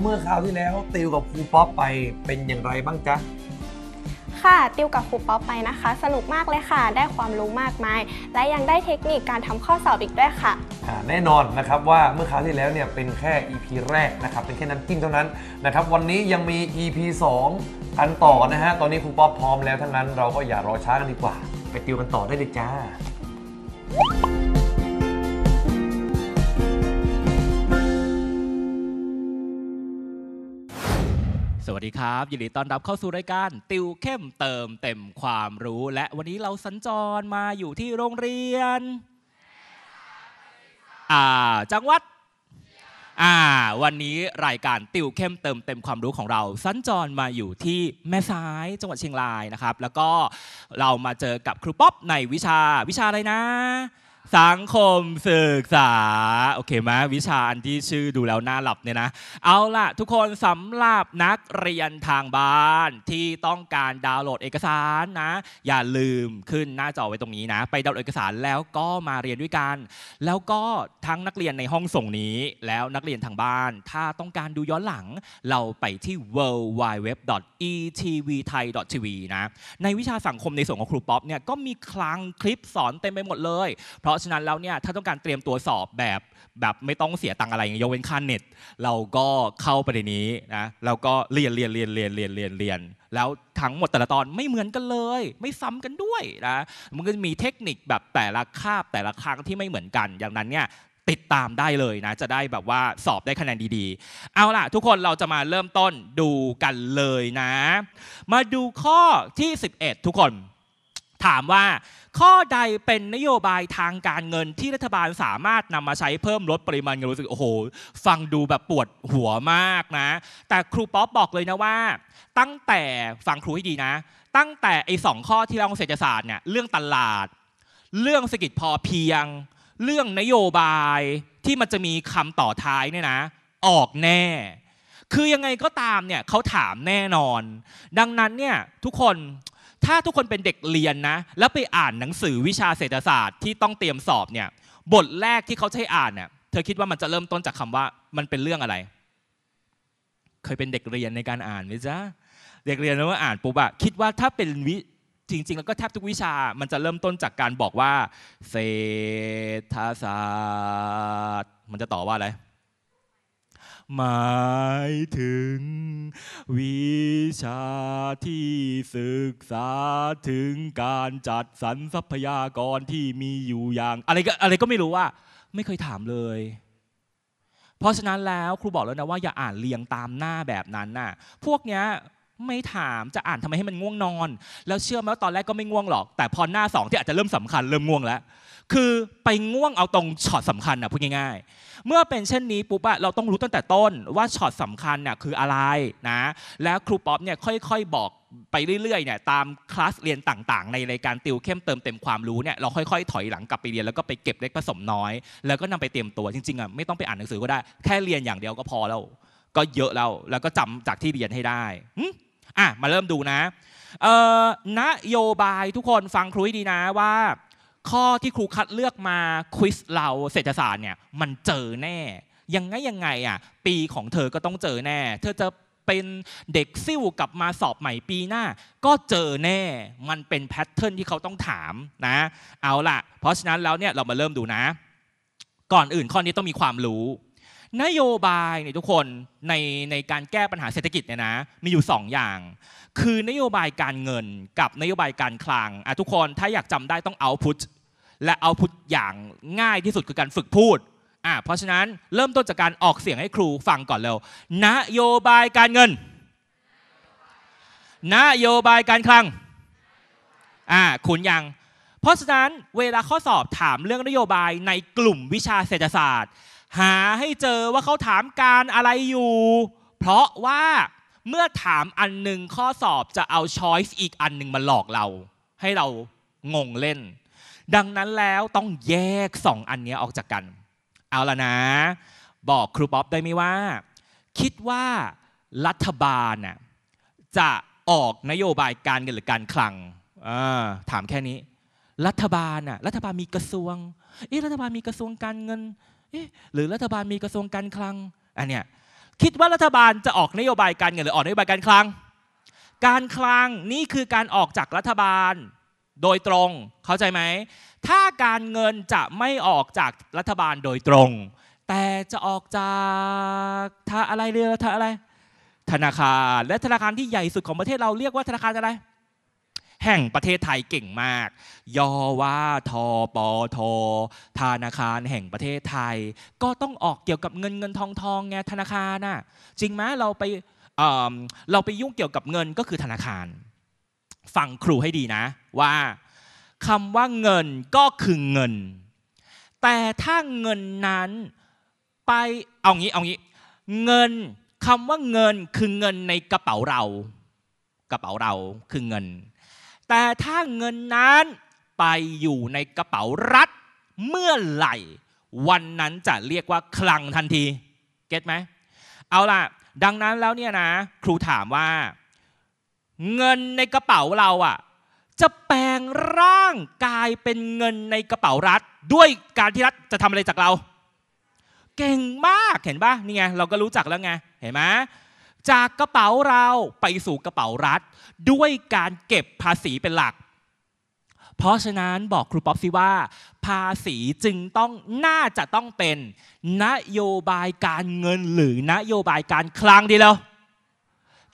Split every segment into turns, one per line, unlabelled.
เมื่อคราวที่แล้วติวกับครูป๊อปไปเป็นอย่างไรบ้างจ๊ะ
ค่ะ ติว กับครูป๊อปไปนะคะ สนุกมากเลยค่ะได้ความรู้มากมาย และยังได้เทคนิคการทำข้อสอบอีกด้วยค่ะ
แน่นอนนะครับว่าเมื่อคราวที่แล้วเนี่ยเป็นแค่ EP แรกนะครับ เป็นแค่น้ำจิ้มเท่านั้นนะครับ วันนี้ยังมี EP 2กันต่อนะฮะ ตอนน
ี้ครูป๊อปพร้อมแล้วทั้งนั้นเราก็อย่ารอช้ากันดีกว่า ไปติวกันต่อได้เลยจ้
า
สวัสดีครับ ยินดีต้อนรับเข้าสู่รายการติวเข้มเติมเต็มความรู้ และวันนี้เราสัญจรมาอยู่ที่โรงเรียนอ่าจังหวัดอ่าวันนี้รายการติวเข้มเติมเต็มความรู้ของเรา สัญจรมาอยู่ที่แม่สายจังหวัดเชียงรายนะครับ แล้วก็เรามาเจอกับครูป๊อปในวิชาวิชาอะไรนะสังคมศึกษาโอเคไหมวิชาอันที่ชื่อดูแล้วน่าหลับเนี่ยนะ เอาล่ะ ทุกคนสำหรับนักเรียนทางบ้านที่ต้องการดาวน์โหลดเอกสารนะอย่าลืมขึ้นหน้าจอไว้ตรงนี้นะไปดาวน์โหลดเอกสารแล้วก็มาเรียนด้วยกัน แล้วก็ทั้งนักเรียนในห้องส่งนี้แล้วนักเรียนทางบ้าน ถ้าต้องการดูย้อนหลังเราไปที่ w w w e e t v t h a i t v นะในวิชาสังคมในส่วนของครูป๊อปเนี่ยก็มีคลังคลิปสอนเต็มไปหมดเลย เพราะะฉะนั้นแล้วเนี่ยถ้าต้องการเตรียมตัวสอบแบบแบบไม่ต้องเสียตังอะไรยกเว้นค่าเน็ตเราก็เข้าไปในนี้นะแล้วก็เรียนเรียนเรียนเรียนเรียนเรียนเรียน แล้วทั้งหมดแต่ละตอนไม่เหมือนกันเลย ไม่ซ้ำกันด้วยนะมันก็จะมีเทคนิคแบบแต่ละคาบแต่ละครั้งที่ไม่เหมือนกันอย่างนั้นเนี่ยติดตามได้เลยนะจะได้แบบว่าสอบได้คะแนนดีๆ เอาล่ะทุกคนเราจะมาเริ่มต้นดูกันเลยนะ มาดูข้อที่ 11 ทุกคนถามว่าข้อใดเป็นนโยบายทางการเงินที่รัฐบาลสามารถนำมาใช้เพิ่มลดปริมาณเงินรู้สึกโอ้โห ฟังดูแบบปวดหัวมากนะ แต่ครูป๊อปบอกเลยนะว่า ตั้งแต่ฟังครูให้ดีนะ ตั้งแต่ไอ้สองข้อที่เราเศรษฐศาสตร์เนี่ยเรื่องตลาด เรื่องเศรษฐกิจพอเพียง เรื่องนโยบายที่มันจะมีคำต่อท้ายเนี่ยนะ ออกแน่ คือยังไงก็ตามเนี่ยเขาถามแน่นอน ดังนั้นเนี่ยทุกคนถ้าทุกคนเป็นเด็กเรียนนะ แล้วไปอ่านหนังสือวิชาเศรษฐศาสตร์ที่ต้องเตรียมสอบเนี่ย บทแรกที่เขาใช้อ่านเนี่ยเธอคิดว่ามันจะเริ่มต้นจากคำว่ามันเป็นเรื่องอะไร เคยเป็นเด็กเรียนในการอ่านไหมจ๊ะเด็กเรียนแล้วว่าอ่านปุ๊บอะคิดว่าถ้าเป็นวิจริง ๆ แล้วก็แทบทุกวิชามันจะเริ่มต้นจากการบอกว่า เศรษฐศาสตร์มันจะต่อว่าอะไรหมายถึงวิชาที่ศึกษาถึงการจัดสรรทรัพยากรที่มีอยู่อย่าง อะไรก็อะไรก็ไม่รู้ว่าไม่เคยถามเลย เพราะฉะนั้นแล้วครูบอกแล้วนะว่าอย่าอ่านเรียงตามหน้าแบบนั้นน่ะ พวกเนี้ยไม่ถามจะอ่านทำไมให้มันง่วงนอน แล้วเชื่อไหมว่าตอนแรกก็ไม่ง่วงหรอกแต่พอหน้าสองที่อาจจะเริ่มสำคัญเริ่มง่วงแล้วคือไปง่วงเอาตรงช็อตสำคัญอ่ะพูดง่าย ๆ เมื่อเป็นเช่นนี้ปุ๊บอะเราต้องรู้ตั้งแต่ต้นว่าช็อตสำคัญน่ะคืออะไรนะ แล้วครูป๊อปเนี่ยค่อย ๆบอกไปเรื่อยๆเนี่ยตามคลาสเรียนต่างๆ ในรายการติวเข้มเติมเต็มความรู้เนี่ยเราค่อย ๆ ถอยหลังกลับไปเรียนแล้วก็ไปเก็บเล็กผสมน้อยแล้วก็นำไปเตรียมตัวจริงๆอะไม่ต้องไปอ่านหนังสือก็ได้แค่เรียนอย่างเดียวก็พอแล้วก็เยอะแล้วแล้วก็จำจากที่เรียนให้ได้อือ่ะมาเริ่มดูนะเออ่นโยบายทุกคนฟังครูให้ดีนะว่าข้อที่ครูคัดเลือกมาควิสเราเศรษฐศาสตร์เนี่ยมันเจอแน่ ยังไงยังไงอ่ะปีของเธอก็ต้องเจอแน่เธอจะเป็นเด็กซิ่วกลับมาสอบใหม่ปีหน้า ก็เจอแน่มันเป็นแพทเทิร์นที่เขาต้องถามนะเอาล่ะเพราะฉะนั้นแล้วเนี่ยเรามาเริ่มดูนะ ก่อนอื่นข้อนี้ต้องมีความรู้ นโยบายเนี่ยทุกคนในในการแก้ปัญหาเศรษฐกิจเนี่ยนะมีอยู่ 2 อย่าง คือนโยบายการเงินกับนโยบายการคลังอ่ะทุกคนถ้าอยากจำได้ต้องเอาพุทและเอาพุทอย่างง่ายที่สุดคือการฝึกพูดอ่าเพราะฉะนั้นเริ่มต้นจากการออกเสียงให้ครูฟังก่อนเร็วนโยบายการเงิน นโยบายการคลังอ่าคุณยัง เพราะฉะนั้นเวลาข้อสอบถามเรื่องนโยบายในกลุ่มวิชาเศรษฐศาสตร์ หาให้เจอว่าเขาถามการอะไรอยู่ เพราะว่าเมื่อถามอันหนึ่งข้อสอบจะเอาช้อยส์อีกอันหนึ่งมาหลอกเรา ให้เรางงเล่นดังนั้นแล้วต้องแยกสองอันนี้ออกจากกัน เอาละนะบอกครูป๊อปได้ไหมว่าคิดว่ารัฐบาลน่ะจะออกนโยบายการเงินหรือการคลังถามแค่นี้รัฐบาลน่ะรัฐบาลมีกระทรวงเอ๊ะรัฐบาลมีกระทรวงการเงินเอ๊ะหรือรัฐบาลมีกระทรวงการคลังอันเนี้ยคิดว่ารัฐบาล จะออกนโยบายการเงินหรือออกนโยบายการคลัง การคลังนี่คือการออกจากรัฐบาลโดยตรง เข้าใจไหม ถ้าการเงินจะไม่ออกจากรัฐบาลโดยตรง แต่จะออกจากท่าอะไรเรือท่าอะไร ธนาคาร และธนาคารที่ใหญ่สุดของประเทศเราเรียกว่าธนาคารอะไร แห่งประเทศไทยเก่งมาก ยอว่าทอปอทอธนาคารแห่งประเทศไทย ก็ต้องออกเกี่ยวกับเงินเงินทองทองไงธนาคารน่ะ จริงไหมเราไปเราไปยุ่งเกี่ยวกับเงินก็คือธนาคาร ฟังครูให้ดีนะว่าคำว่าเงินก็คือเงิน แต่ถ้าเงินนั้นไป เอางี้เอางี้ เงินคำว่าเงินคือเงินในกระเป๋าเรา กระเป๋าเราคือเงิน แต่ถ้าเงินนั้นไปอยู่ในกระเป๋ารัฐเมื่อไหร่วันนั้นจะเรียกว่าคลังทันทีเก็ตไหม เอาล่ะ ดังนั้นแล้วเนี่ยนะครูถามว่า เงินในกระเป๋าเราอะจะแปลงร่างกายเป็นเงินในกระเป๋ารัฐด้วยการที่รัฐจะทำอะไรจากเราเก่งมากเห็นปะนี่ไงเราก็รู้จักแล้วไงเห็นไหมจากกระเป๋าเราไปสู่กระเป๋ารัฐด้วยการเก็บภาษีเป็นหลัก เพราะฉะนั้นบอกครูป๊อปซิว่า ภาษีจึงต้องน่าจะต้องเป็น นโยบายการเงินหรือนโยบายการคลังดีแล้ว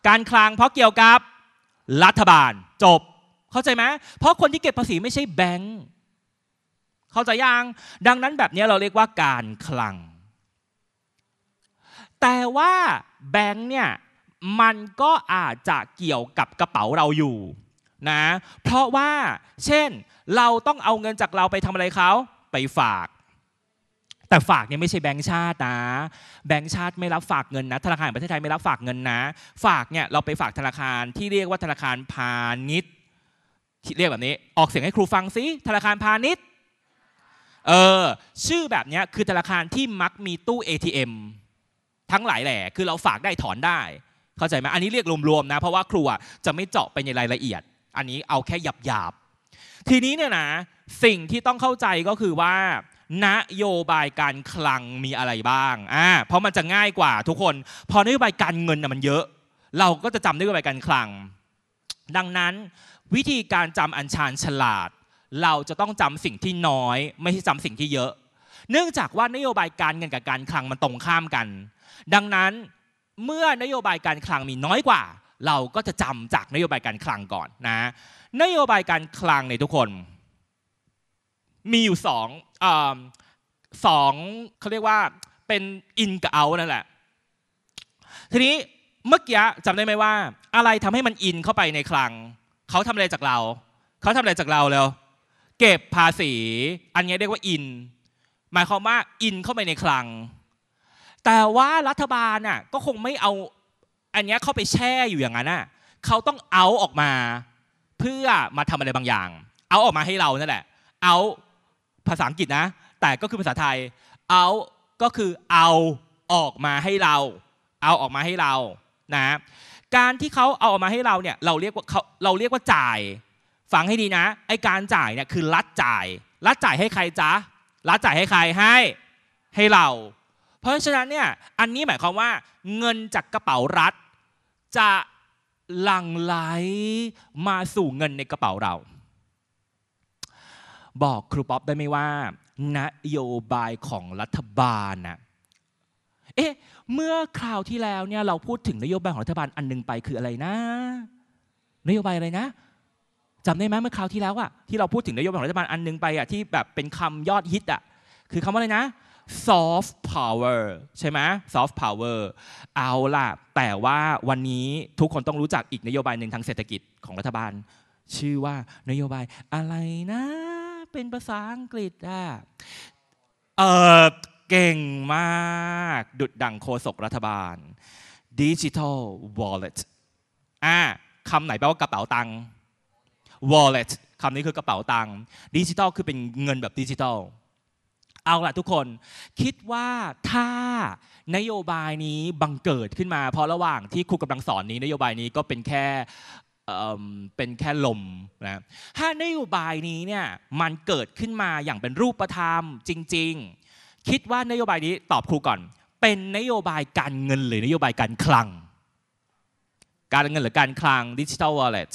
การคลังเพราะเกี่ยวกับรัฐบาลจบเข้าใจไหมเพราะคนที่เก็บภาษีไม่ใช่แบงค์เข้าใจยังดังนั้นแบบนี้เราเรียกว่าการคลัง แต่ว่าแบงค์เนี่ยมันก็อาจจะเกี่ยวกับกระเป๋าเราอยู่นะ เพราะว่าเช่นเราต้องเอาเงินจากเราไปทำอะไรเขาไปฝาก แต่ฝากเนี่ยไม่ใช่แบงก์ชาตินะ แบงก์ชาติไม่รับฝากเงินนะ ธนาคารแห่งประเทศไทยไม่รับฝากเงินนะ ฝากเนี่ยเราไปฝากธนาคารที่เรียกว่าธนาคารพาณิชย์เรียกแบบนี้ออกเสียงให้ครูฟังซิธนาคารพาณิชย์เออชื่อแบบนี้คือธนาคารที่มักมีตู้ ATM ทั้งหลายแหล่คือเราฝากได้ถอนได้ เข้าใจไหมอันนี้เรียกรวมๆนะเพราะว่าครูจะไม่เจาะไปในรายละเอียด อันนี้เอาแค่หยาบๆทีนี้เนี่ยนะสิ่งที่ต้องเข้าใจก็คือว่า นโยบายการคลังมีอะไรบ้างอ่าเพราะมันจะง่ายกว่า ทุกคน พอนโยบายการเงินมันเยอะ เราก็จะจำนโยบายการคลังดังนั้นวิธีการจำอัญชันฉลาด เราจะต้องจำสิ่งที่น้อย ไม่ใช่จำสิ่งที่เยอะ เนื่องจากว่านโยบายการเงินกับการคลังมันตรงข้ามกัน ดังนั้นเมื่อนโยบายการคลังมีน้อยกว่า เราก็จะจำจากนโยบายการคลังก่อนนะนโยบายการคลังในทุกคน มีอยู่สองสองเขาเรียกว่าเป็นอินกับเอานั่นแหละ ทีนี้เมื่อกี้จำได้ไหมว่า อะไรทำให้มันอินเข้าไปในคลังเขาทำอะไรจากเราเขาทำอะไรจากเราแล้วเก็บภาษี อันนี้เรียกว่าอินหมายความว่าอินเข้าไปในคลัง แต่ว่ารัฐบาลน่ะก็คงไม่เอา อันนี้เข้าไปแช่อยู่อย่างนั้นน่ะเขาต้องเอาออกมา เพื่อมาทำอะไรบางอย่าง เอาออกมาให้เรานั่นแหละ เอาภาษาอังกฤษนะ แต่ก็คือภาษาไทย เอาก็คือเอาออกมาให้เรา เอาออกมาให้เรานะ การที่เขาเอาออกมาให้เราเนี่ย เราเรียกว่าเขาเราเรียกว่าจ่าย ฟังให้ดีนะ ไอการจ่ายเนี่ยคือรัดจ่าย รัดจ่ายให้ใครจ๊ะรัดจ่ายให้ใครให้ ให้เรา เพราะฉะนั้นเนี่ย อันนี้หมายความว่า เงินจากกระเป๋ารัฐ จะหลั่งไหลมาสู่เงินในกระเป๋าเรา บอกครูป๊อปได้ไหมว่า นโยบายของรัฐบาลนะเอ๊ะเมื่อคราวที่แล้วเนี่ยเราพูดถึงนโยบายของรัฐบาลอันนึงไป คืออะไรนะ นโยบายอะไรนะจำได้ไหมเมื่อคราวที่แล้วอะที่เราพูดถึงนโยบายของรัฐบาลอันนึงไปอะที่แบบเป็นคำยอดฮิตอะคือคำว่าอะไรนะ soft power ใช่ไหม soft power เอาล่ะแต่ว่าวันนี้ทุกคนต้องรู้จักอีกนโยบายหนึ่งทางเศรษฐกิจของรัฐบาล ชื่อว่า นโยบายอะไรนะ เป็นภาษาอังกฤษอ่ะเอ่อเก่งมากดุดดังโฆษกรัฐบาลดิจิทัลวอลเล็ตอ่าคำไหนแปลว่ากระเป๋าตังค์อลเล็ตคำนี้คือกระเป๋าตังค์ดิจิทัลคือเป็นเงินแบบดิจิทัลเอาละทุกคนคิดว่าถ้านโยบายนี้บังเกิดขึ้นมาเพราะระหว่างที่ครูกำลังสอนนี้นโยบายนี้ก็เป็นแค่เป็นแค่ลมนะถ้านโยบายนี้เนี่ยมันเกิดขึ้นมาอย่างเป็นรูปธรรมจริงคิดว่านโยบายนี้ตอบครูก่อน เป็นนโยบายการเงินหรือนโยบายการคลัง การเงินหรือการคลังดิจิทัลวอลเล็ต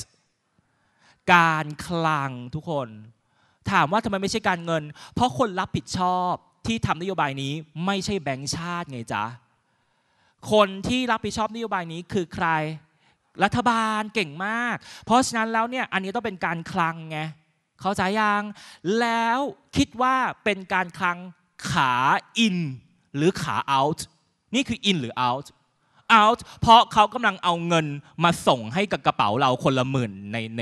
การคลังทุกคน ถามว่าทำไมไม่ใช่การเงิน เพราะคนรับผิดชอบที่ทำนโยบายนี้ไม่ใช่แบงก์ชาติไงจ๊ะคนที่รับผิดชอบนโยบายนี้คือใคร รัฐบาลเก่งมาก เพราะฉะนั้นแล้วเนี่ยอันนี้ต้องเป็นการคลังไงเข้าใจยังแล้วคิดว่าเป็นการคลังขาอินหรือขาเอา์นี่คืออินหรือเอา o ์เอา์เพราะเขากำลังเอาเงินมาส่งให้กับกระเป๋าเราคนละหมื่นในใน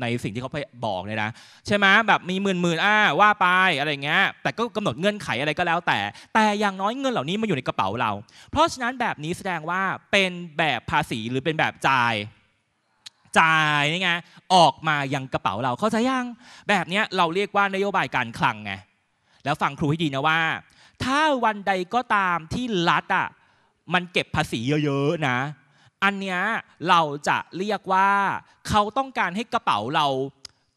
ในสิ่งที่เขาบอกเลยนะใช่ไหมแบบมีหมื่นหมื่นอ่า ว่าไปอะไรเงี้ยแต่ก็กำหนดเงื่อนไขอะไรก็แล้ว แต่ แต่อย่างน้อยเงินเหล่านี้มาอยู่ในกระเป๋าเรา เพราะฉะนั้นแบบนี้แสดงว่าเป็นแบบภาษีหรือเป็นแบบจ่ายจ่ายนี่ไงออกมายังกระเป๋าเราเข้าใจยังแบบนี้เราเรียกว่านโยบายการคลังไงแล้วฟังครูให้ดีนะว่า ถ้าวันใดก็ตามที่รัฐอ่ะมันเก็บภาษีเยอะๆนะอันเนี้ยเราจะเรียกว่าเขาต้องการให้กระเป๋าเรา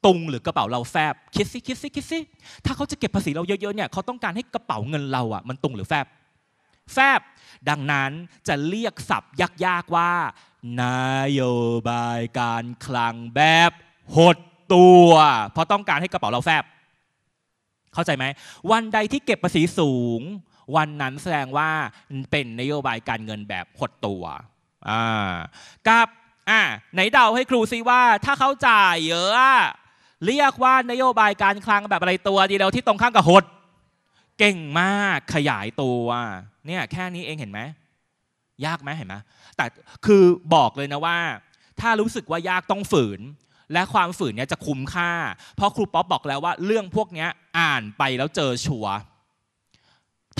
ตุงหรือกระเป๋าเราแฟบคิดซิคิดซิคิดซิถ้าเขาจะเก็บภาษีเราเยอะๆเนี่ยเขาต้องการให้กระเป๋าเงินเราอ่ะมันตุงหรือแฟบแฟบดังนั้นจะเรียกศัพท์ยากๆว่า นโยบายการคลังแบบหดตัวเพราะต้องการให้กระเป๋าเราแฟบเข้าใจไหมวันใดที่เก็บภาษีสูง วันนั้นแสดงว่าเป็นนโยบายการเงินแบบหดตัวอ่ากับอ่าไหนเดาให้ครูซิว่า ถ้าเขาจ่ายเยอะเรียกว่านโยบายการคลังแบบอะไรตัวดีแล้วที่ตรงข้ามกับหดเก่งมากขยายตัวเนี่ยแค่นี้เองเห็นไหมยากไหมเห็นไหมแต่คือบอกเลยนะว่า ถ้ารู้สึกว่ายากต้องฝืนและความฝืนเนี้ยจะคุ้มค่า เพราะครูป๊อปบอกแล้วว่าเรื่องพวกเนี้ยอ่านไปแล้วเจอชัว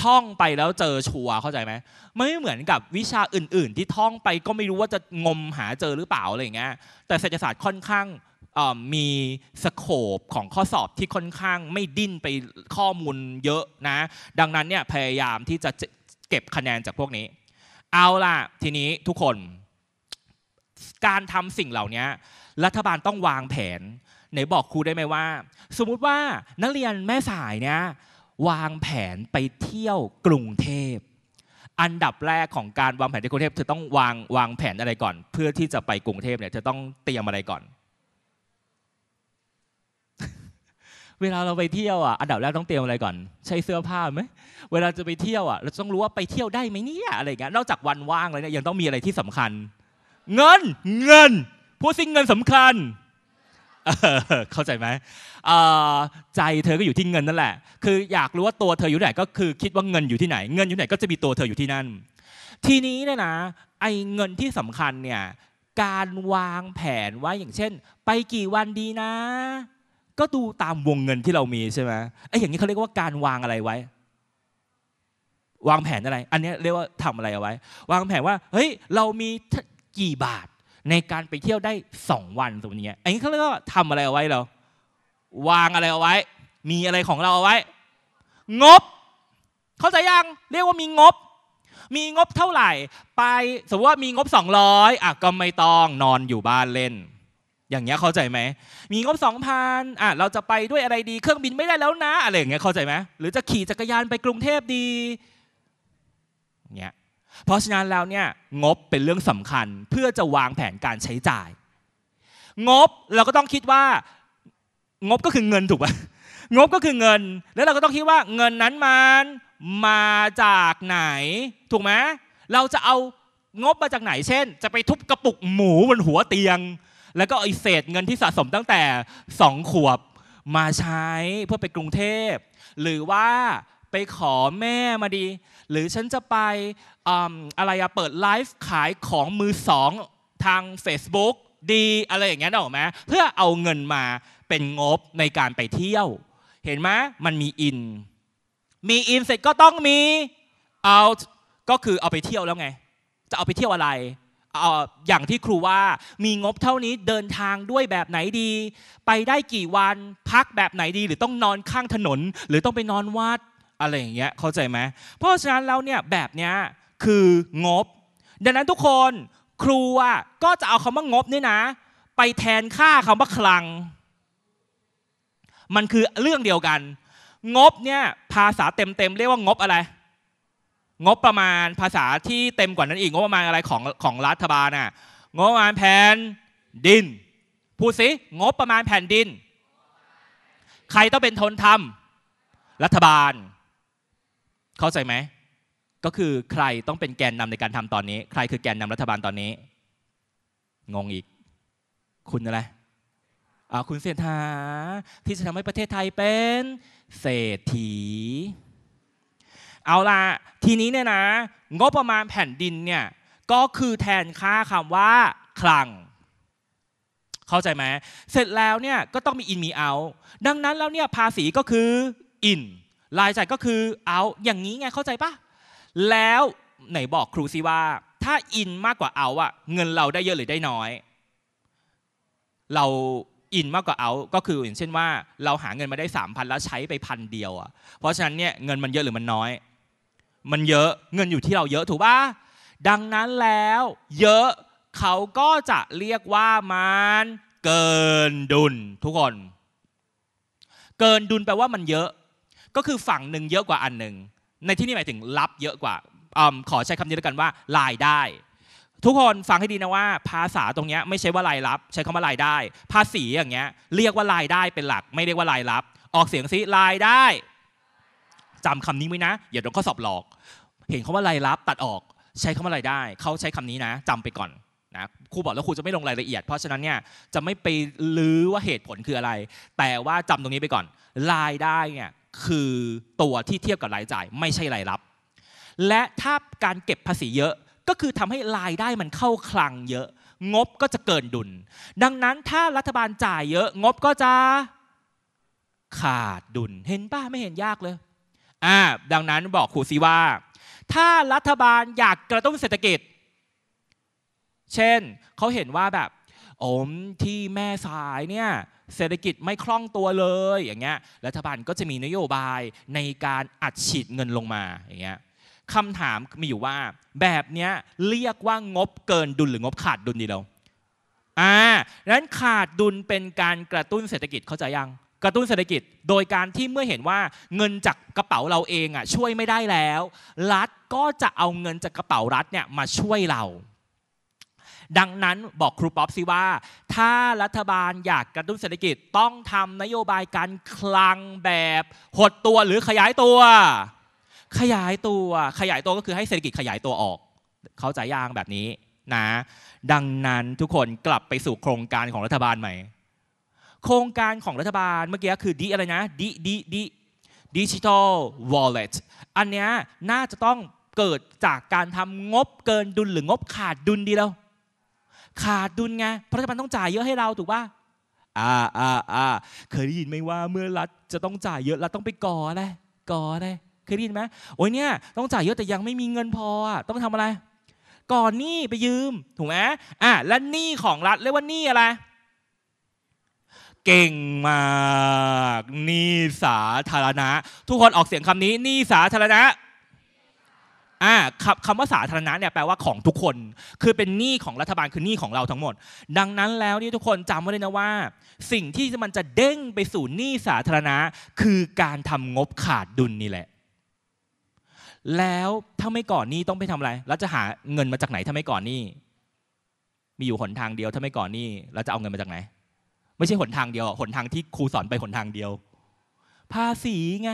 ท่องไปแล้วเจอชัว เข้าใจไหม ไม่เหมือนกับวิชาอื่น ๆ ที่ท่องไปก็ไม่รู้ว่าจะงมหาเจอหรือเปล่าอะไรอย่างเงี้ย แต่เศรษฐศาสตร์ค่อนข้างมีสโคปของข้อสอบที่ค่อนข้างไม่ดิ้นไปข้อมูลเยอะนะ ดังนั้นเนี่ยพยายามที่จะเก็บคะแนนจากพวกนี้ เอาล่ะทีนี้ทุกคน การทำสิ่งเหล่านี้รัฐบาลต้องวางแผนไหนบอกครูได้ไหมว่า สมมุติว่านักเรียนแม่สายเนี่ยวางแผนไปเที่ยวกรุงเทพอันดับแรกของการวางแผนที่กรุงเทพเธอต้องวางวางแผนอะไรก่อน เพื่อที่จะไปกรุงเทพเนี่ยเธอต้องเตรียมอะไรก่อน เวลาเราไปเที่ยวอ่ะอันดับแรกต้องเตรียมอะไรก่อนใช้เสื้อผ้าไหมเวลาจะไปเที่ยวอ่ะ เราต้องรู้ว่าไปเที่ยวได้ไหมเนี่ยอะไรเงี้ยนอกจากวันว่างเลยเนี่ยยังต้องมีอะไรที่สำคัญ เงินเงินพูดสิ่งเงินสำคัญ เข้าใจไหม ใจเธอก็อยู่ที่เงินนั่นแหละ คืออยากรู้ว่าตัวเธออยู่ไหนก็คือคิดว่าเงินอยู่ที่ไหน เงินอยู่ไหน ก็จะมีตัวเธออยู่ที่นั่น ทีนี้เนี่ยนะไอ้เงินที่สำคัญเนี่ย การวางแผนว่าอย่างเช่น ไปกี่วันดีนะ ก็ดูตามวงเงินที่เรามีใช่ไหมไอ้อย่างนี้เขาเรียกว่า การวางอะไรไว้ วางแผนอะไร อันนี้เรียกว่าทำอะไรเอาไว้ วางแผนว่าเฮ้ยเรามีกี่บาทในการไปเที่ยวได้สองวันสมมติเนี้ยอันนี้เขาเรียกว่าทำอะไรเอาไว้เรา วางอะไรเอาไว้ มีอะไรของเราเอาไว้ งบ เขาใจยังเรียกว่ามีงบ มีงบเท่าไหร่ ไปสมมติว่ามีงบ 200อ่ะก็ไม่ต้องนอนอยู่บ้านเล่น อย่างเงี้ยเข้าใจไหม มีงบ2,000อ่ะเราจะไปด้วยอะไรดีเครื่องบินไม่ได้แล้วนะอะไรอย่างเงี้ยเข้าใจไหมหรือจะขี่จักรยานไปกรุงเทพดีเงี้ยเพราะฉะนั้นแล้วเนี่ย งบเป็นเรื่องสำคัญเพื่อจะวางแผนการใช้จ่าย งบเราก็ต้องคิดว่า งบก็คือเงินถูกไหมงบก็คือเงิน แล้วเราก็ต้องคิดว่าเงินนั้นมันมาจากไหน ถูกไหมเราจะเอางบมาจากไหนเช่น จะไปทุบกระปุกหมูบนหัวเตียง แล้วก็ไอเศษเงินที่สะสมตั้งแต่สองขวบมาใช้เพื่อไปกรุงเทพหรือว่าไปขอแม่มาดีหรือฉันจะไปอะไรอะเปิดไลฟ์ขายของมือสองทาง Facebook ดีอะไรอย่างเงี้ยได้หรอไหมเพื่อเอาเงินมาเป็นงบในการไปเที่ยว เห็นไหมมันมีอินมีอินเสร็จก็ต้องมีเอาก็คือเอาไปเที่ยวแล้วไง จะเอาไปเที่ยวอะไร อย่างที่ครูว่ามีงบเท่านี้เดินทางด้วยแบบไหนดี ไปได้กี่วันพักแบบไหนดี หรือต้องนอนข้างถนน หรือต้องไปนอนวัดอะไรอย่างเงี้ย เข้าใจไหมเพราะฉะนั้นเราเนี่ยแบบเนี้ยคืองบ ดังนั้นทุกคนครูอ่ะก็จะเอาคำว่างบนี่นะ ไปแทนค่าคำว่าคลัง มันคือเรื่องเดียวกัน งบเนี่ยภาษาเต็มๆเรียกว่างบอะไร งบประมาณภาษาที่เต็มกว่านั้นอีกงบประมาณอะไรของของรัฐบาลน่ะ งบประมาณแผ่นดิน พูดสิ งบประมาณแผ่นดิน ใครต้องเป็นทนทำรัฐบาลเข้าใจไหมก็คือใครต้องเป็นแกนนำในการทำตอนนี้ ใครคือแกนนำรัฐบาลตอนนี้ งงอีก คุณอะไรคุณเศรษฐาที่จะทำให้ประเทศไทยเป็น เศรษฐี เอาล่ะทีนี้เนี่ยนะงบประมาณแผ่นดินเนี่ยก็คือแทนค่าคำว่า คลัง เข้าใจไหมเสร็จแล้วเนี่ยก็ต้องมีอินมีเอา ดังนั้นแล้วเนี่ยภาษีก็คืออินรายจ่ายก็คือเอาอย่างนี้ไงเข้าใจปะแล้วไหนบอกครูซิว่า ถ้าอินมากกว่าเอาอะเงินเราได้เยอะหรือได้น้อย เราอินมากกว่าเอาก็คืออย่างเช่นว่าเราหาเงินมาได้สามพันแล้วใช้ไปพันเดียวอะเพราะฉะนั้นเนี่ยเงินมันเยอะหรือมันน้อย มันเยอะเงินอยู่ที่เราเยอะถูกปะดังนั้นแล้วเยอะเขาก็จะเรียกว่ามัน เกินดุลทุกคน เกินดุลแปลว่ามันเยอะก็คือฝั่งหนึ่งเยอะกว่าอันหนึ่ง ในที่นี้หมายถึงรับเยอะกว่า ขอใช้คำนี้แล้วกันว่ารายได้ ทุกคนฟังให้ดีนะว่า ภาษาตรงนี้ไม่ใช่ว่ารายรับ ใช้คำว่ารายได้ ภาษีอย่างเงี้ยเรียกว่ารายได้เป็นหลัก ไม่เรียกว่ารายรับ ออกเสียงซิรายได้จำคำนี้ไว้นะอย่าโดนข้อสอบหลอก เห็นคาว่ารายรับตัดออก ใช้คำว่ารายได้ เขาใช้คำนี้นะจำไปก่อนนะครูบอกแล้วครูจะไม่ลงรายละเอียดเพราะฉะนั้นเนี่ยจะไม่ไปลื้อว่าเหตุผลคืออะไร แต่ว่าจำตรงนี้ไปก่อนรายได้เนี่ยคือตัวที่เทียบกับรายจ่ายไม่ใช่รายรับ และถ้าการเก็บภาษีเยอะก็คือทำให้รายได้มันเข้าคลังเยอะ งบก็จะเกินดุลดังนั้นถ้ารัฐบาลจ่ายเยอะงบก็จะขาดดุลเห็นป้ะไม่เห็นยากเลยอ่าดังนั้นบอกครูซีว่า ถ้ารัฐบาลอยากกระตุ้นเศรษฐกิจ เช่นเขาเห็นว่าแบบอมที่แม่สายเนี่ยเศรษฐกิจไม่คล่องตัวเลยอย่างเงี้ยรัฐบาลก็จะมีนโยบายในการอัดฉีดเงินลงมาอย่างเงี้ยคำถามมีอยู่ว่าแบบเนี้ยเรียกว่างบเกินดุลหรืองบขาดดุลดีเราอ่าดังนั้นขาดดุลเป็นการกระตุ้นเศรษฐกิจเข้าใจยังกระตุ้นเศรษฐกิจ โดยการที่เมื่อเห็นว่าเงินจากกระเป๋าเราเองอ่ะช่วยไม่ได้แล้ว รัฐก็จะเอาเงินจากกระเป๋ารัฐเนี่ยมาช่วยเราดังนั้นบอกครูป๊อปสิว่า ถ้ารัฐบาลอยากกระตุ้นเศรษฐกิจต้องทำนโยบายการคลังแบบหดตัวหรือขยายตัว ขยายตัวขยายตัวก็คือให้เศรษฐกิจขยายตัวออก เข้าใจยางแบบนี้นะ ดังนั้นทุกคนกลับไปสู่โครงการของรัฐบาลใหม่โครงการของรัฐบาลเมื่อกี้คือดิอะไรนะดิดิดิดิจิทัลวอลเล็ตอันเนี้ยน่าจะต้องเกิดจากการทำงบเกินดุลหรืองบขาดดุลดีแล้วขาดดุลไงเพราะรัฐต้องจ่ายเยอะให้เราถูกป่ะ อ่าอ่า อ่า เคยได้ยินไหมว่าเมื่อรัฐจะต้องจ่ายเยอะรัฐต้องไปก่ออะไรก่ออะไร เคยได้ยินไหมโอ้ยเนี่ย ต้องจ่ายเยอะแต่ยังไม่มีเงินพอ ต้องทำอะไร ก่อนหนี้ไปยืม ถูกไหมอ่าและหนี้ของรัฐเรียกว่าหนี้อะไร เก่งมากนี่สาธารณะ ทุกคนออกเสียงคำนี้นี่สาธารณะอ่าคำว่าสาธารณะเนี่ยแปลว่าของทุกคน คือเป็นหนี้ของรัฐบาลคือหนี้ของเราทั้งหมด ดังนั้น แล้วนี่ทุกคนจำไว้เลยนะว่า สิ่งที่มันจะเด้งไปสู่หนี้สาธารณะ คือการทำงบขาดดุลนี่แหละ แล้วถ้าไม่ก่อนหนี้ต้องไปทำอะไรเราจะหาเงินมาจากไหนถ้าไม่ก่อนหนี้มีอยู่หนทางเดียวถ้าไม่ก่อนหนี้เราจะเอาเงินมาจากไหน ไม่ใช่หนทางเดียวหนทางที่ครูสอนไปหนทางเดียว ภาษีไง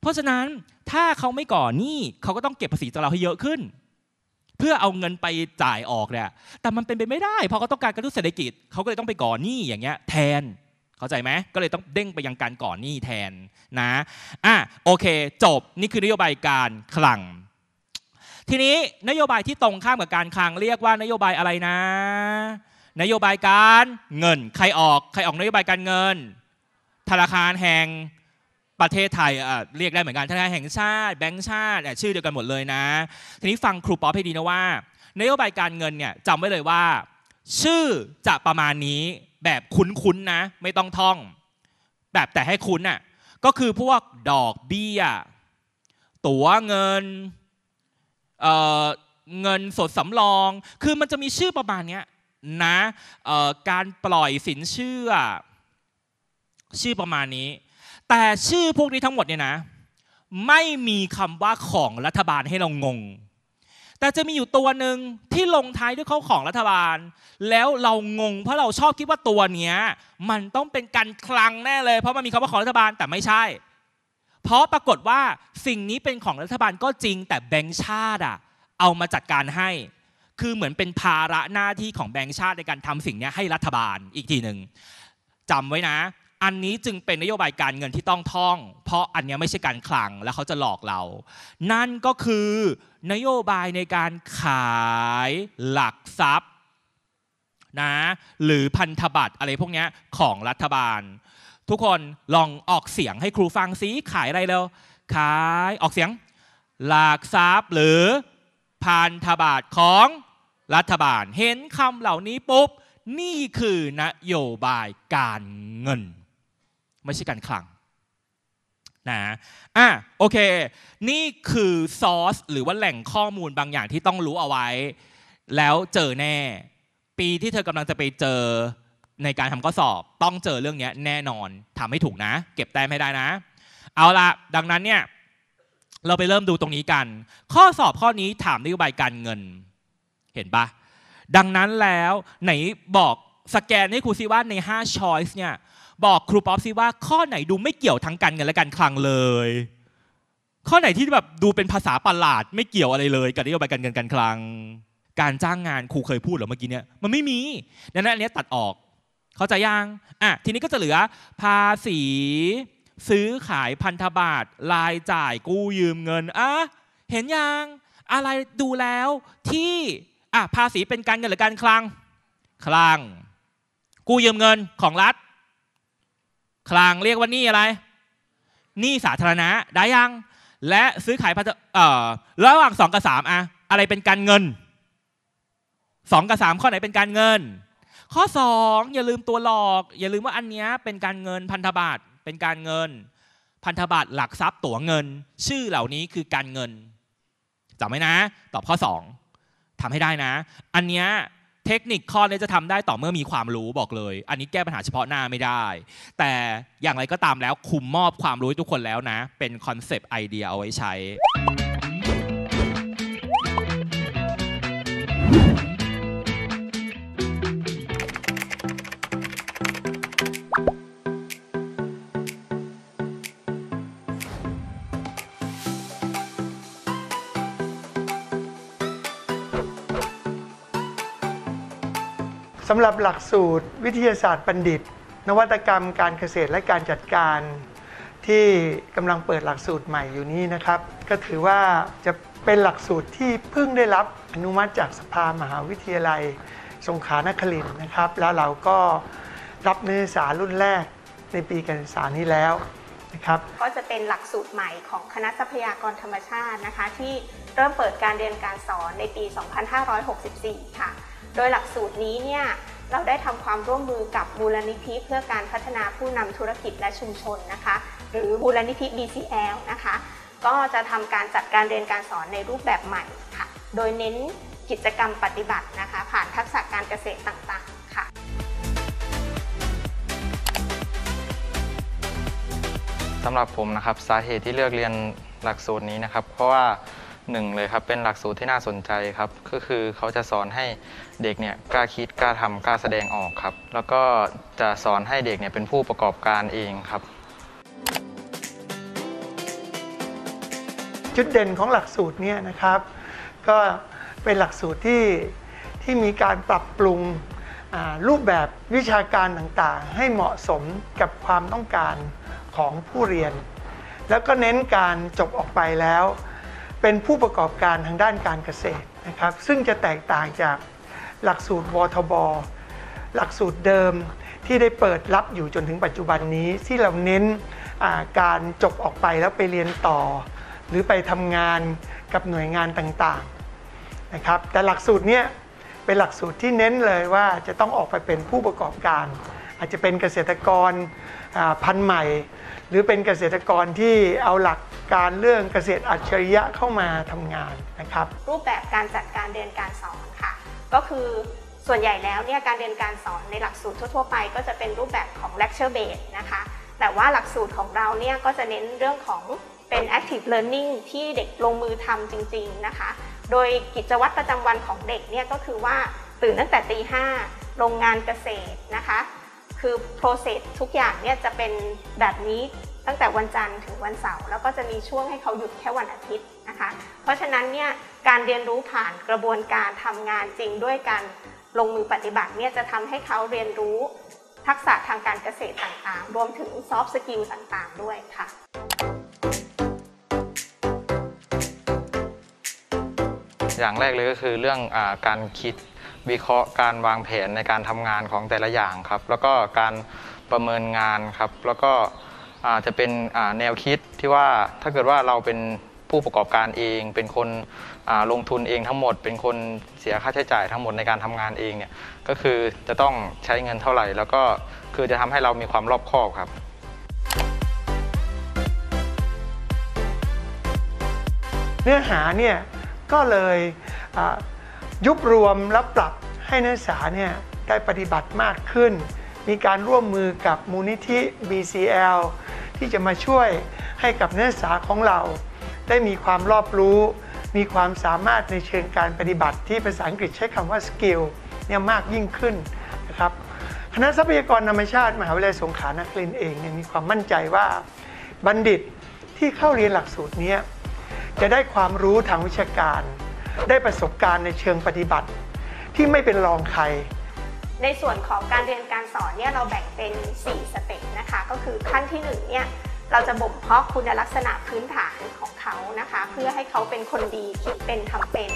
เพราะฉะนั้นถ้าเขาไม่ก่อหนี้เขาก็ต้องเก็บภาษีจากเราให้เยอะขึ้น เพื่อเอาเงินไปจ่ายออกเนี่ยแต่มันเป็นไปไม่ได้ เพราะเขาต้องการกระตุ้นเศรษฐกิจเขาก็เลยต้องไปก่อหนี้อย่างเงี้ย แทน เข้าใจไหมก็เลยต้องเด้งไปยังการก่อหนี้แทนนะอ่ะโอเค จบนี่คือนโยบายการคลัง ทีนี้นโยบายที่ตรงข้ามกับการคลัง เรียกว่านโยบายอะไรนะ นโยบายการเงิน ใครออก ใครออกนโยบายการเงินธนาคารแห่งประเทศไทยเรียกได้เหมือนกันธนาคารแห่งชาติแบงก์ชาติชื่อเดียวกันหมดเลยนะ ทีนี้ฟังครูป๊อปให้ดีนะว่านโยบายการเงินเนี่ยจำไว้เลยว่า ชื่อจะประมาณนี้ แบบคุ้นๆนะไม่ต้องท่อง แบบแต่ให้คุ้นน่ะก็คือพวกดอกเบี้ยตั๋วเงินเเงินสดสำรองคือมันจะมีชื่อประมาณนี้นะการปล่อยสินเชื่อ ชื่อประมาณนี้แต่ชื่อพวกนี้ทั้งหมดเนี่ยนะไม่มีคำว่าของรัฐบาลให้เรางง แต่จะมีอยู่ตัวหนึ่งที่ลงท้ายด้วยเขาของรัฐบาล แล้วเรางง เพราะเราชอบคิดว่าตัวเนี้ยมันต้องเป็นการคลังแน่เลย เพราะมันมีคำว่าของรัฐบาลแต่ไม่ใช่ เพราะปรากฏว่าสิ่งนี้เป็นของรัฐบาลก็จริง แต่แบงค์ชาติอะเอามาจัดการให้ คือเหมือนเป็นภาระหน้าที่ของแบงค์ชาติในการทำสิ่งนี้ให้รัฐบาลอีกทีหนึ่งจำไว้นะอันนี้จึงเป็นนโยบายการเงินที่ต้องท่อง เพราะอันนี้ไม่ใช่การคลังแล้วเขาจะหลอกเรา นั่นก็คือนโยบายในการขายหลักทรัพย์นะหรือพันธบัตรอะไรพวกนี้ของรัฐบาล ทุกคนลองออกเสียงให้ครูฟังซิขายอะไรเร้วขายออกเสียงหลักทรัพย์หรือพันธบัตรของรัฐบาล เห็นคำเหล่านี้ปุ๊บนี่คือนโยบายการเงินไม่ใช่การคลังนะอ่ะโอเคนี่คือซอสหรือว่าแหล่งข้อมูลบางอย่างที่ต้องรู้เอาไว้ แล้วเจอแน่ ปีที่เธอกำลังจะไปเจอในการทำข้อสอบ ต้องเจอเรื่องนี้แน่นอนทำให้ถูกนะ เก็บแต้มให้ได้นะเอาละดังนั้นเนี่ยเราไปเริ่มดูตรงนี้กัน ข้อสอบข้อนี้ถามนโยบายการเงิน เห็นปะดังนั้นแล้วไหนบอกสแกนให้ครูซิว่าใน5 choice เนี่ยบอกครูป๊อปซิว่าข้อไหนดูไม่เกี่ยวทั้งการเงินและการคลังเลย ข้อไหนที่แบบดูเป็นภาษาประหลาด ไม่เกี่ยวอะไรเลยกับนโยบายการเงินการคลัง การจ้างงานครูเคยพูดหรอเมื่อกี้เนี่ยมันไม่มีดังนั้นอันนี้ตัดออก เข้าใจยัง อ่ะทีนี้ก็จะเหลือ ภาษีซื้อขายพันธบัตรรายจ่ายกู้ยืมเงินอ่ะเห็นยัง อะไรดูแล้วที่อ่ะภาษีเป็นการเงินหรือการคลัง คลัง กู้ยืมเงินของรัฐคลังเรียกว่านี่อะไรหนี้สาธารณะได้ยัง และซื้อขายเอ่อระหว่างสองกับสามอะ อะไรเป็นการเงิน สองกับสามข้อไหนเป็นการเงิน ข้อสองอย่าลืมตัวหลอก อย่าลืมว่าอันนี้เป็นการเงิน พันธบัตร เป็นการเงิน พันธบัตรหลักทรัพย์ตั๋วเงิน ชื่อเหล่านี้คือการเงินจำไว้นะ ตอบข้อสองทำให้ได้นะ อันนี้เทคนิคข้อนี้จะทำได้ต่อเมื่อมีความรู้บอกเลย อันนี้แก้ปัญหาเฉพาะหน้าไม่ได้ แต่อย่างไรก็ตามแล้วคุมมอบความรู้ทุกคนแล้วนะเป็นคอนเซปต์ไอเดียเอาไว้ใช้
ำหรับหลักสูตรวิทยาศาสตร์บัณฑิต นวัตกรรม การเกษตรและการจัดการที่กำลังเปิดหลักสูตรใหม่อยู่นี้นะครับ ก็ถือว่าจะเป็นหลักสูตรที่เพิ่งได้รับอนุมัติจากสภามหาวิทยาลัยสงขลานครินทร์นะครับ แล้วเราก็รับนักศึกษารุ่นแรกในปีการศึกษานี้แล้วนะครับ
ก็จะเป็นหลักสูตรใหม่ของคณะทรัพยากรธรรมชาตินะคะที่เริ่มเปิดการเรียนการสอนในปี 2564 ค่ะโดยหลักสูตรนี้เนี่ยเราได้ทำความร่วมมือกับมูลนิธิเพื่อการพัฒนาผู้นำธุรกิจและชุมชนนะคะหรือมูลนิธิ BCL นะคะก็จะทำการจัดการเรียนการสอนในรูปแบบใหม่ค่ะโดยเน้นกิจกรรมปฏิบัตินะคะผ่านทักษะการเกษตรต่างๆค่ะ
สำหรับผมนะครับสาเหตุที่เลือกเรียนหลักสูตรนี้นะครับ เพราะว่าหนึ่งเลยครับ เป็นหลักสูตรที่น่าสนใจครับ ก็คือเขาจะสอนให้เด็กเนี่ยกล้าคิดกล้าทำกล้าแสดงออกครับ แล้วก็จะสอนให้เด็กเนี่ยเป็นผู้ประกอบการเองครับ
จุดเด่นของหลักสูตรเนี่ยนะครับ ก็เป็นหลักสูตรที่ที่มีการปรับปรุงรูปแบบวิชาการต่างๆ ให้เหมาะสมกับความต้องการของผู้เรียน แล้วก็เน้นการจบออกไปแล้วเป็นผู้ประกอบการทางด้านการเกษตรนะครับ ซึ่งจะแตกต่างจากหลักสูตรวทบหลักสูตรเดิมที่ได้เปิดรับอยู่จนถึงปัจจุบันนี้ ที่เราเน้นการจบออกไปแล้วไปเรียนต่อ หรือไปทำงานกับหน่วยงานต่างๆนะครับแต่หลักสูตรเนี้ยเป็นหลักสูตรที่เน้นเลยว่าจะต้องออกไปเป็นผู้ประกอบการอาจจะเป็นเกษตรกรพันธุ์ใหม่ หรือเป็นเกษตรกรที่เอาหลักการเรื่องเกษตรอัจฉริยะเข้ามาทำงานนะครับ
รูปแบบการจัดการเรียนการสอนค่ะ ก็คือส่วนใหญ่แล้วเนี่ยการเรียนการสอนในหลักสูตรทั่ว ๆ ไป ก็จะเป็นรูปแบบของ lecture based นะคะแต่ว่าหลักสูตรของเราเนี่ยก็จะเน้นเรื่องของเป็น active learning ที่เด็กลงมือทำจริง ๆนะคะ โดยกิจวัตรประจำวันของเด็กเนี่ยก็คือว่าตื่นตั้งแต่ตีห้าโรงงานเกษตรนะคะคือโปรเซสทุกอย่างเนี่ยจะเป็นแบบนี้ตั้งแต่วันจันทร์ถึงวันเสาร์ แล้วก็จะมีช่วงให้เขาหยุดแค่วันอาทิตย์นะคะ เพราะฉะนั้นเนี่ยการเรียนรู้ผ่านกระบวนการทำงานจริงด้วยการลงมือปฏิบัติเนี่ยจะทำให้เขาเรียนรู้ทักษะทางการเกษตรต่างๆ รวมถึงซอฟต์สกิลต่างๆ ด้วยค่ะ
อย่างแรกเลยก็คือเรื่องอการคิดวิเคราะห์การวางแผนในการทำงานของแต่ละอย่างครับ แล้วก็การประเมินงานครับ แล้วก็อาจจะเป็นแนวคิดที่ว่าถ้าเกิดว่าเราเป็นผู้ประกอบการเอง เป็นคนลงทุนเองทั้งหมด เป็นคนเสียค่าใช้จ่ายทั้งหมดในการทำงานเองเนี่ยก็คือจะต้องใช้เงินเท่าไหร่ แล้วก็คือจะทำให้เรามีความรอบคอบครับ
เนื้อหาเนี่ยก็เลยยุบรวมและปรับให้นักศึกษาเนี่ยได้ปฏิบัติมากขึ้น มีการร่วมมือกับมูลนิธิ BCL ที่จะมาช่วยให้กับนักศึกษาของเรา ได้มีความรอบรู้ มีความสามารถในเชิงการปฏิบัติที่ภาษาอังกฤษใช้คำว่า skill เนี่ยมากยิ่งขึ้นนะครับ คณะทรัพยากรธรรมชาติ มหาวิทยาลัยสงขลานครินเองเนี่ยมีความมั่นใจว่าบัณฑิตที่เข้าเรียนหลักสูตรนี้จะได้ความรู้ทางวิชาการได้ประสบการณ์ในเชิงปฏิบัติที่ไม่เป็นรองใคร
ในส่วนของการเรียนการสอนเนี่ยเราแบ่งเป็น 4 สเต็ปนะคะก็คือขั้นที่1เนี่ยเราจะบ่มเพาะคุณลักษณะพื้นฐานของเขานะคะเพื่อให้เขาเป็นคนดี คิดเป็นทำเป็น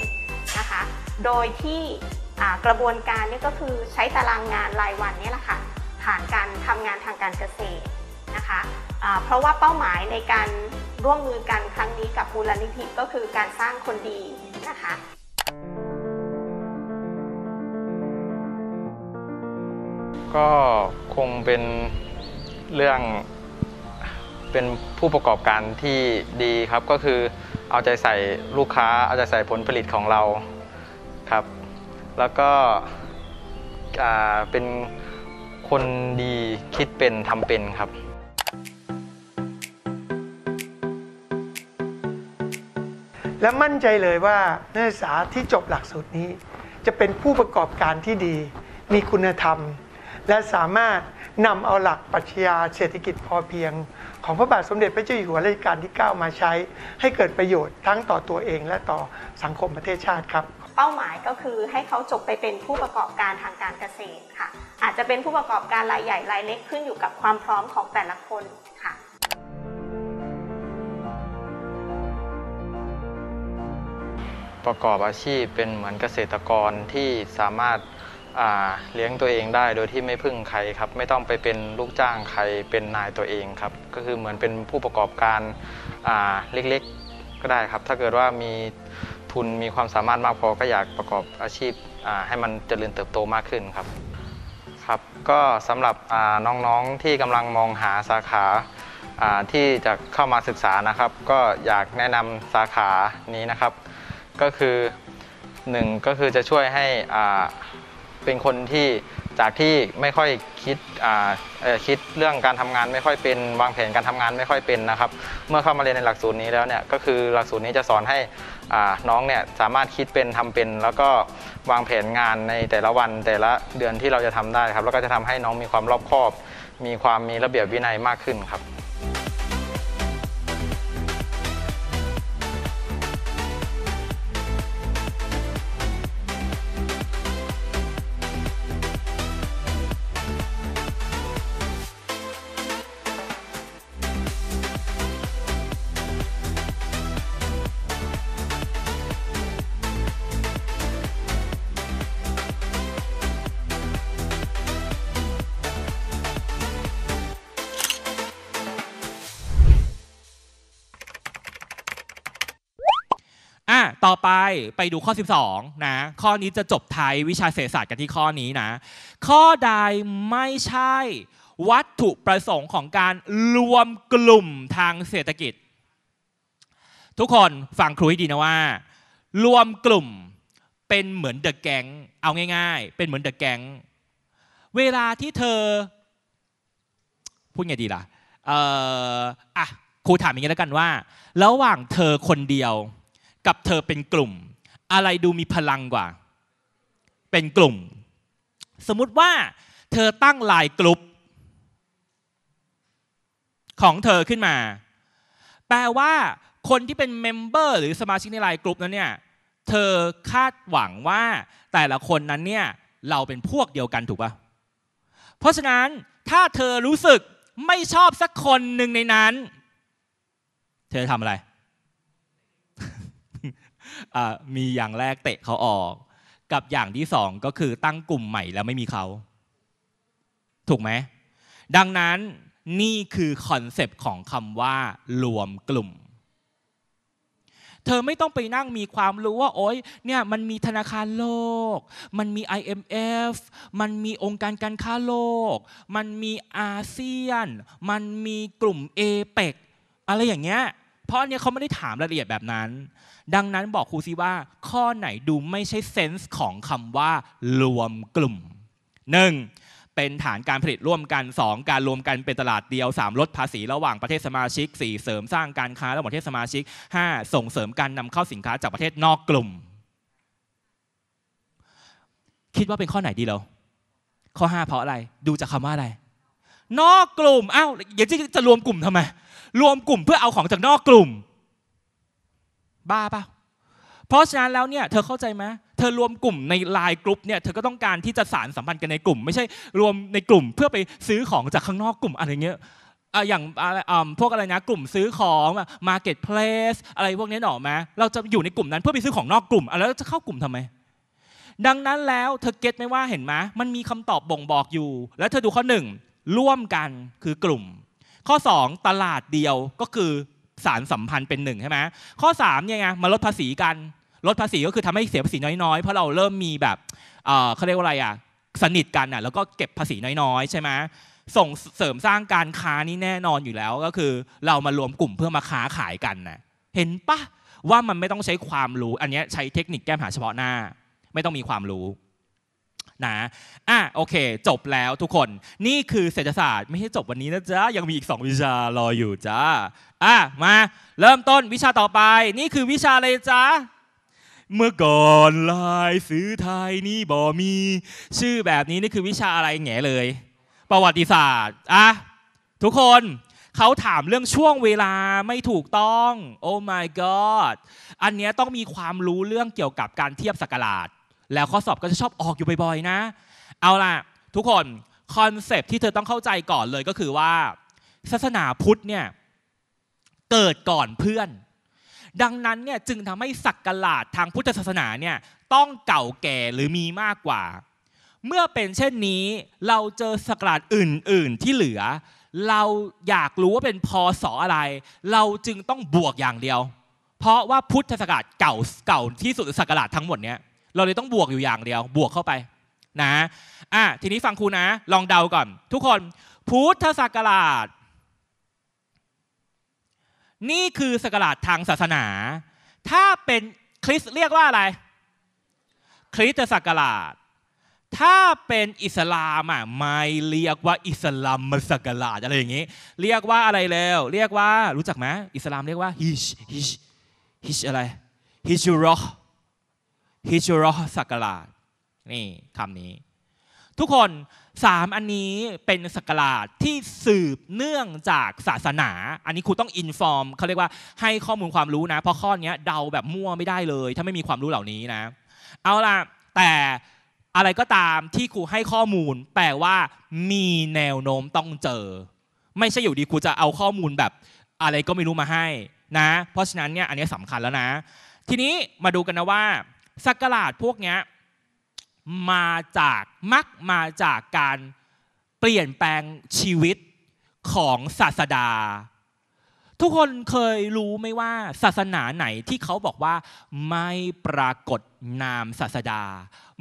นะคะโดยที่กระบวนการนี่ก็คือใช้ตารางงานรายวันนี่แหละค่ะผ่านการทำงานทางการเกษตระคะะเพราะว่าเป้าหมายในการร่วมมือกันครั้งนี้กับมูลนิธิก็คือการสร้างคนดีนะคะ
ก็คงเป็นเรื่องเป็นผู้ประกอบการที่ดีครับก็คือเอาใจใส่ลูกค้าเอาใจใส่ผลผลิตของเราครับ แล้วก็เป็นคนดีคิดเป็นทำเป็นครับ
และมั่นใจเลยว่านักศึกษาที่จบหลักสูตรนี้ จะเป็นผู้ประกอบการที่ดีมีคุณธรรม และสามารถนำเอาหลักปรัชญาเศรษฐกิจพอเพียง ของพระบาทสมเด็จพระเจ้าอยู่หัวรัชกาลที่ 9 มาใช้ ให้เกิดประโยชน์ทั้งต่อตัวเองและต่อสังคมประเทศชาติครับ เป
้าหมายก็คือให้เขาจบไปเป็นผู้ประกอบการทางการเกษตรค่ะ อาจจะเป็นผู้ประกอบการรายใหญ่รายเล็กขึ้นอยู่กับความพร้อมของแต่ละคน
ประกอบอาชีพเป็นเหมือนเกษตรกรที่สามารถเลี้ยงตัวเองได้ โดยที่ไม่พึ่งใครครับ ไม่ต้องไปเป็นลูกจ้างใครเป็นนายตัวเองครับ ก็คือเหมือนเป็นผู้ประกอบการเล็กๆก็ได้ครับ ถ้าเกิดว่ามีทุนมีความสามารถมากพอก็อยากประกอบอาชีพให้มันเจริญเติบโตมากขึ้นครับ ครับก็สำหรับน้องๆที่กำลังมองหาสาขาที่จะเข้ามาศึกษานะครับ ก็อยากแนะนำสาขานี้นะครับก็คือหนึ่งก็คือจะช่วยให้เป็นคนที่จากที่ไม่ค่อยคิดคิดเรื่องการทำงานไม่ค่อยเป็นวางแผนการทำงานไม่ค่อยเป็นนะครับ เมื่อเข้ามาเรียนในหลักสูตรนี้แล้วเนี่ยก็คือหลักสูตรนี้จะสอนให้น้องเนี่ยสามารถคิดเป็นทำเป็น แล้วก็วางแผนงานในแต่ละวันแต่ละเดือนที่เราจะทำได้ครับแล้วก็จะทำให้น้องมีความรอบคอบ มีความมีระเบียบวินัยมากขึ้นครับ
ไปไปดูข้อ 12นะข้อนี้จะจบไทยวิชาเศรษฐศาสตร์กันที่ข้อนี้นะ ข้อใดไม่ใช่วัตถุประสงค์ของการรวมกลุ่มทางเศรษฐกิจ ทุกคนฟังครูให้ดีนะว่า รวมกลุ่มเป็นเหมือนเดอะแก๊งเอาง่าย ๆ เป็นเหมือนเดอะแก๊งเวลาที่เธอพูดไงดีล่ะเอ่ออ่ะครูถามอย่างนี้แล้วกันว่า ระหว่างเธอคนเดียวกับเธอเป็นกลุ่ม อะไรดูมีพลังกว่า เป็นกลุ่ม สมมุติว่า เธอตั้งไลน์กลุ่มของเธอขึ้นมา แปลว่าคนที่เป็นเมมเบอร์หรือสมาชิกในไลน์กลุ่มนั้นเนี่ยเธอคาดหวังว่า แต่ละคนนั้นเนี่ยเราเป็นพวกเดียวกันถูกปะ่ะ เพราะฉะนั้นถ้าเธอรู้สึกไม่ชอบสักคนหนึ่งในนั้น เธอทำอะไรมีอย่างแรกเตะเขาออก กับอย่างที่สองก็คือตั้งกลุ่มใหม่แล้วไม่มีเขาถูกไหมดังนั้นนี่คือคอนเซปต์ของคำว่า รวมกลุ่ม เธอไม่ต้องไปนั่งมีความรู้ว่าโอ๊ยเนี่ยมันมีธนาคารโลก มันมี IMF มันมีองค์การการค้าโลก มันมีอาเซียน มันมีกลุ่มเอเปกอะไรอย่างเงี้ยเพราะเนี่ยเขาไม่ได้ถามรายละเอียดแบบนั้น ดังนั้นบอกครูซิว่า ข้อไหนดูไม่ใช่เซนส์ของคำว่า รวมกลุ่ม 1. เป็นฐานการผลิตร่วมกัน 2. การรวมกันเป็นตลาดเดียว 3. ลดภาษีระหว่างประเทศสมาชิก 4. เสริมสร้างการค้าระหว่างประเทศสมาชิก 5. ส่งเสริมการนำเข้าสินค้าจากประเทศนอกกลุ่ม คิดว่าเป็นข้อไหนดีเรา ข้อ 5 เพราะอะไร ดูจากคำว่าอะไรนอกกลุ่มอ้าวเดี๋ยวจะรวมกลุ่มทำไม รวมกลุ่มเพื่อเอาของจากนอกกลุ่ม บ้าปะเพราะฉะนั้นแล้วเนี่ย เธอเข้าใจไหมเธอรวมกลุ่มในไลน์กลุ่มเนี่ย เธอก็ต้องการที่จะสารสัมพันธ์กันในกลุ่ม ไม่ใช่รวมในกลุ่มเพื่อไปซื้อของจากข้างนอกกลุ่มอะไรเงี้ย อย่างพวกอะไรนะ กลุ่มซื้อของ market place อะไรพวกนี้หนอไหมเราจะอยู่ในกลุ่มนั้นเพื่อไปซื้อของนอกกลุ่ม แล้วจะเข้ากลุ่มทำไม ดังนั้นแล้วเธอเก็ตไหมว่าเห็นไหมมันมีคำตอบบ่งบอกอยู่ แล้วเธอดูข้อหนึ่งร่วมกันคือกลุ่ม ข้อ 2 ตลาดเดียวก็คือสารสัมพันธ์เป็นหนึ่งใช่ไหมข้อ3เนี่ยไงมาลดภาษีกันลดภาษีก็คือทำให้เสียภาษีน้อยๆเพราะเราเริ่มมีแบบเขาเรียกว่าอะไรอ่ะสนิทกันอ่ะแล้วก็เก็บภาษีน้อยๆ ใช่ไหมส่งเสริมสร้างการค้านี่แน่นอนอยู่แล้ว ก็คือเรามารวมกลุ่มเพื่อมาค้าขายกันนะเห็นปะว่ามันไม่ต้องใช้ความรู้ อันนี้ใช้เทคนิคแก้ปัญหาเฉพาะหน้า ไม่ต้องมีความรู้นะ อ่ะ โอเค จบแล้วทุกคน นี่คือเศรษฐศาสตร์ไม่ใช่จบวันนี้นะจ๊ะ ยังมีอีก2วิชารออยู่จ้าอ่ะ มาเริ่มต้นวิชาต่อไป นี่คือวิชาอะไรจ๊ะ เมื่อก่อนลายซื้อไทยนี่บ่ มี ชื่อแบบนี้นี่คือวิชาอะไรแง่เลย ประวัติศาสตร์ อ่ะ ทุกคนเขาถามเรื่องช่วงเวลาไม่ถูกต้อง โอ้ my god อันเนี้ยต้องมีความรู้เรื่องเกี่ยวกับการเทียบสักราชแล้วข้อสอบก็จะชอบออกอยู่บ่อยๆนะ เอาล่ะทุกคนคอนเซปที่เธอต้องเข้าใจก่อนเลยก็คือว่าศาสนาพุทธเนี่ยเกิดก่อนเพื่อน ดังนั้นเนี่ยจึงทำให้ศักลาดทางพุทธศาสนาเนี่ยต้องเก่าแก่หรือมีมากกว่า เมื่อเป็นเช่นนี้เราเจอศักลาดอื่น ๆที่เหลือ เราอยากรู้ว่าเป็นพศออะไร เราจึงต้องบวกอย่างเดียว เพราะว่าพุทธศักราเก่าเก่าที่สุดศักลาดทั้งหมดเนี่ยเราเลยต้องบวกอยู่อย่างเดียว บวกเข้าไปนะอ่ะทีนี้ฟังครูนะ ลองเดาก่อน ทุกคนพุทธศักราช นี่คือศักราชทางศาสนา ถ้าเป็นคริสเรียกว่าอะไรคริสตศักราช ถ้าเป็นอิสลามอ่ะไม่เรียกว่า อิสลามมศักราชอะไรอย่างงี้ เรียกว่าอะไรแล้ว เรียกว่ารู้จักไหมอิสลามเรียกว่าฮิชฮิชฮิชอะไรฮิชูรอฮิชรอสักราชนี่คำนี้ ทุกคนสามอันนี้เป็นสักราชที่สืบเนื่องจากศาสนา อันนี้ครูต้องอินฟอร์มเขาเรียกว่าให้ข้อมูลความรู้นะ เพราะข้อนี้เดาแบบมั่วไม่ได้เลย ถ้าไม่มีความรู้เหล่านี้นะ เอาล่ะแต่อะไรก็ตามที่ครูให้ข้อมูลแปลว่ามีแนวโน้มต้องเจอ ไม่ใช่อยู่ดีครูจะเอาข้อมูลแบบอะไรก็ไม่รู้มาให้นะ เพราะฉะนั้นเนี่ยอันนี้สำคัญแล้วนะ ทีนี้มาดูกันนะว่าสักลาดพวกนี้มาจากมักมาจากการเปลี่ยนแปลงชีวิตของศาสดา ทุกคนเคยรู้ไหมว่าศาสนาไหนที่เขาบอกว่าไม่ปรากฏนามศาสดา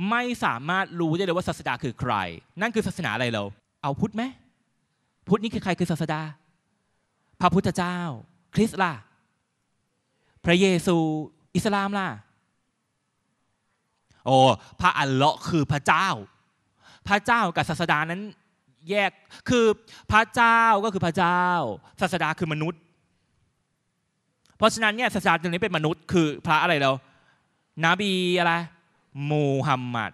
ไม่สามารถรู้ได้เลยว่าศาสดาคือใคร นั่นคือศาสนาอะไรเราเอาพุทธไหมพุทธนี่คือใครคือศาสดา พระพุทธเจ้า คริสต์ล่ะพระเยซู อิสลามล่ะโอ้พระอัลเลาะห์คือพระเจ้า พระเจ้ากับศาสดานั้นแยก คือพระเจ้าก็คือพระเจ้า ศาสดาคือมนุษย์ เพราะฉะนั้นเนี่ยศาสดาตรงนี้เป็นมนุษย์ คือพระอะไรเรา นบีอะไร มูฮัมหมัด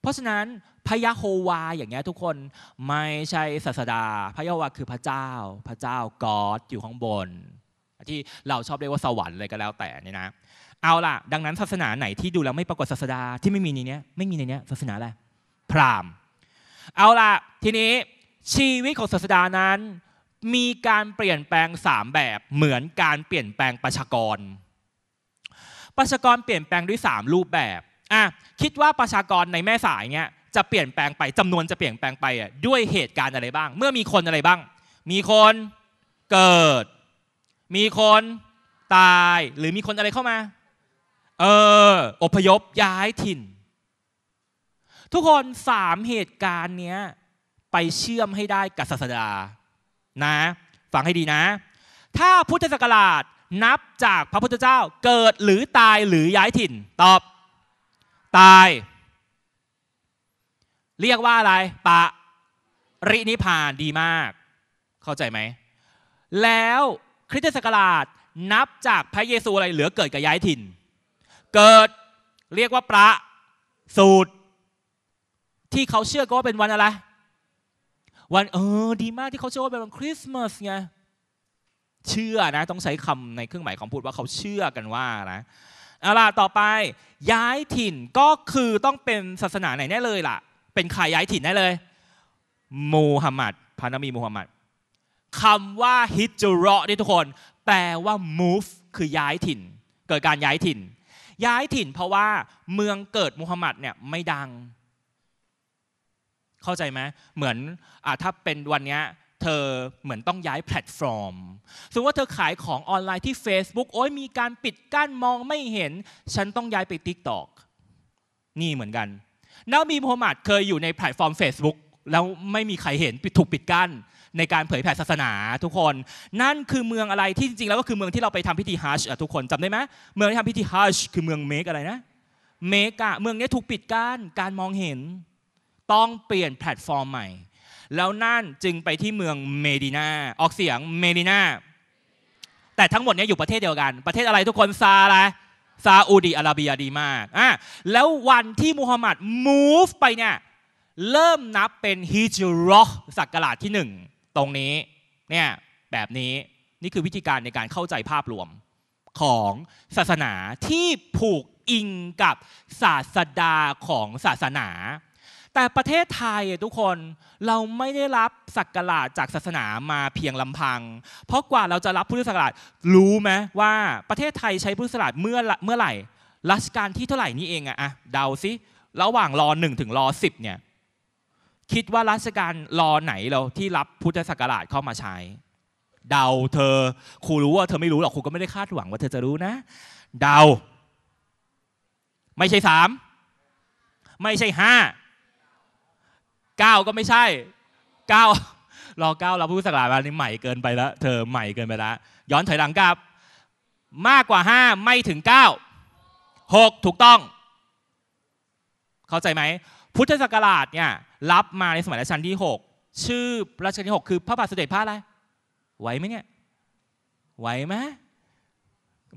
เพราะฉะนั้นพระยะโฮวาอย่างเงี้ยทุกคนไม่ใช่ศาสดาพระยะโฮวาคือพระเจ้า พระเจ้ากอดอยู่ข้างบน ที่เราชอบเรียกว่าสวรรค์เลยก็แล้วแต่นี่นะเอาล่ะ ดังนั้นศาสนาไหนที่ดูแล้วไม่ปรากฏศาสดาที่ไม่มีในนี้ไม่มีในนี้ศาสนาอะไรพราหมณ์ เอาล่ะทีนี้ชีวิตของศาสดานั้น มีการเปลี่ยนแปลงสามแบบเหมือนการเปลี่ยนแปลงประชากร ประชากรเปลี่ยนแปลงด้วย 3 รูปแบบอ่ะคิดว่าประชากรในแม่สายเนี้ยจะเปลี่ยนแปลงไปจำนวนจะเปลี่ยนแปลงไปอ่ะด้วยเหตุการณ์อะไรบ้าง เมื่อมีคนอะไรบ้าง มีคนเกิด มีคนตายหรือมีคนอะไรเข้ามาเอออพยพย้ายถิ่น ทุกคนสามเหตุการณ์เนี้ยไปเชื่อมให้ได้กับศาสดา นะ ฟังให้ดีนะ ถ้าพุทธศักราชนับจากพระพุทธเจ้าเกิดหรือตายหรือย้ายถิ่น ตอบ ตาย เรียกว่าอะไรปะ รินิพานดีมาก เข้าใจไหม แล้วคริสตศักราชนับจากพระเยซูอะไรเหลือเกิดกับย้ายถิ่นเกิดเรียกว่าประสูตรที่เขาเชื่อก็ว่าเป็นวันอะไร วันเออดีมากที่เขาเชื่อว่าเป็นวันคริสต์มาสไงเชื่อนะ ต้องใช้คำในเครื่องหมายของพูดว่าเขาเชื่อกันว่านะเอาล่ะต่อไป ย้ายถิ่นก็คือต้องเป็นศาสนาไหนแน่เลยล่ะเป็นใครย้ายถิ่นแน่เลย มูฮัมหมัดพานามีมูฮัมหมัดคำว่าฮิจเราะนี่ทุกคน แปลว่า move คือย้ายถิ่น เกิดการย้ายถิ่นย้ายถิ่นเพราะว่าเมืองเกิดมุฮัมมัดเนี่ยไม่ดัง เข้าใจไหมเหมือนอถ้าเป็นวันนี้ เธอเหมือนต้องย้ายแพลตฟอร์มสมมติว่าเธอขายของออนไลน์ที่ Facebook โอ้ยมีการปิดกั้นมองไม่เห็นฉันต้องย้ายไป TikTok นี่เหมือนกันนบีมูฮัมหมัดเคยอยู่ในแพลตฟอร์ม Facebook แล้วไม่มีใครเห็น ถูกปิดกั้นในการเผยแผ่ศาสนาทุกคน นั่นคือเมืองอะไรที่จริงๆแล้วก็คือเมืองที่เราไปทำพิธีฮัชทุกคนจำได้ไหมเมืองที่ทำพิธีฮัชคือเมืองเมกอะไรนะเมกะเมืองนี้ถูกปิดกั้นการมองเห็นต้องเปลี่ยนแพลตฟอร์มใหม่ แล้วนั่นจึงไปที่เมืองเมดินาออกเสียงเมดินาแต่ทั้งหมดนี้อยู่ประเทศเดียวกัน ประเทศอะไรทุกคนซาอะไรซาอุดีอาระเบียดีมากอ่ะแล้ววันที่มูฮัมหมัด move ไปเนี่ยเริ่มนับเป็นฮิจรอศักราชที่หนึ่งตรงนี้เนี่ยแบบนี้นี่คือวิธีการในการเข้าใจภาพรวมของศาสนาที่ผูกอิงกับศาสดาของศาสนา แต่ประเทศไทยทุกคนเราไม่ได้รับสักการะจากศาสนามาเพียงลำพัง เพราะกว่าเราจะรับพุทธศักราชรู้ไหมว่าประเทศไทยใช้พุทธศักราชเมื่อเมื่อไหร่รัชกาลที่เท่าไหร่นี้เองอะอะเดาซิระหว่างรอหนึ่งถึงรอสิบเนี่ยคิดว่ารัชกาลรอไหนเราที่รับพุทธศักราชเข้ามาใช้ เดา เธอ ครูรู้ว่าเธอไม่รู้หรอกครูก็ไม่ได้คาดหวังว่าเธอจะรู้นะ เดา ไม่ใช่สามไม่ใช่ห้าเก้าก็ไม่ใช่เก้ารอเก้ารับพุทธศักราชอันนี้ใหม่เกินไปแล้ว เธอใหม่เกินไปแล้ว ย้อนถอยหลังกลับ มากกว่าห้าไม่ถึงเก้าหกถูกต้องเข้าใจไหมพุทธศักราชเนี่ยรับมาในสมัยรัชกาลที่ 6 ชื่อรัชกาลที่ 6 คือพระบาทสมเด็จพระอะไรไหวไหมเนี่ยไหวไหม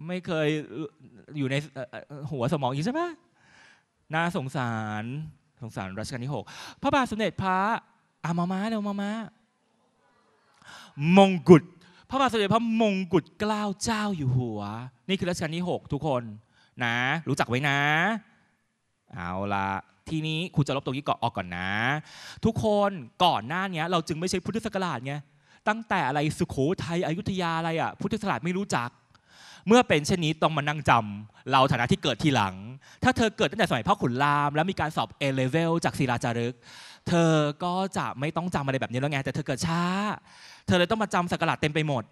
ไม่เคยอยู่ในหัวสมองอีกใช่ไหมน่าสงสารสงสารรัชกาลที่ 6 พระบาทสมเด็จพระอามามาเร็วมามามงกุฎพระบาทสมเด็จพระมงกุฎเกล้าเจ้าอยู่หัวนี่คือรัชกาลที่ 6 ทุกคนนะ รู้จักไว้นะเอาละทีนี้ครูจะลบตรงนี้ก่อนออกก่อนนะ ทุกคนก่อนหน้านี้เราจึงไม่ใช่พุทธศักราชไงตั้งแต่อะไรสุโขทัยอยุธยาอะไรอ่ะพุทธศักราชไม่รู้จัก เมื่อเป็นเช่นนี้ต้องมานั่งจำ เราฐานะที่เกิดทีหลัง ถ้าเธอเกิดตั้งแต่สมัยพ่อขุนรามแล้วมีการสอบเอเลเวลจากศิลาจารึก เธอก็จะไม่ต้องจำอะไรแบบนี้แล้วไงแต่เธอเกิดช้า เธอเลยต้องมาจำศักราชเต็มไปหมด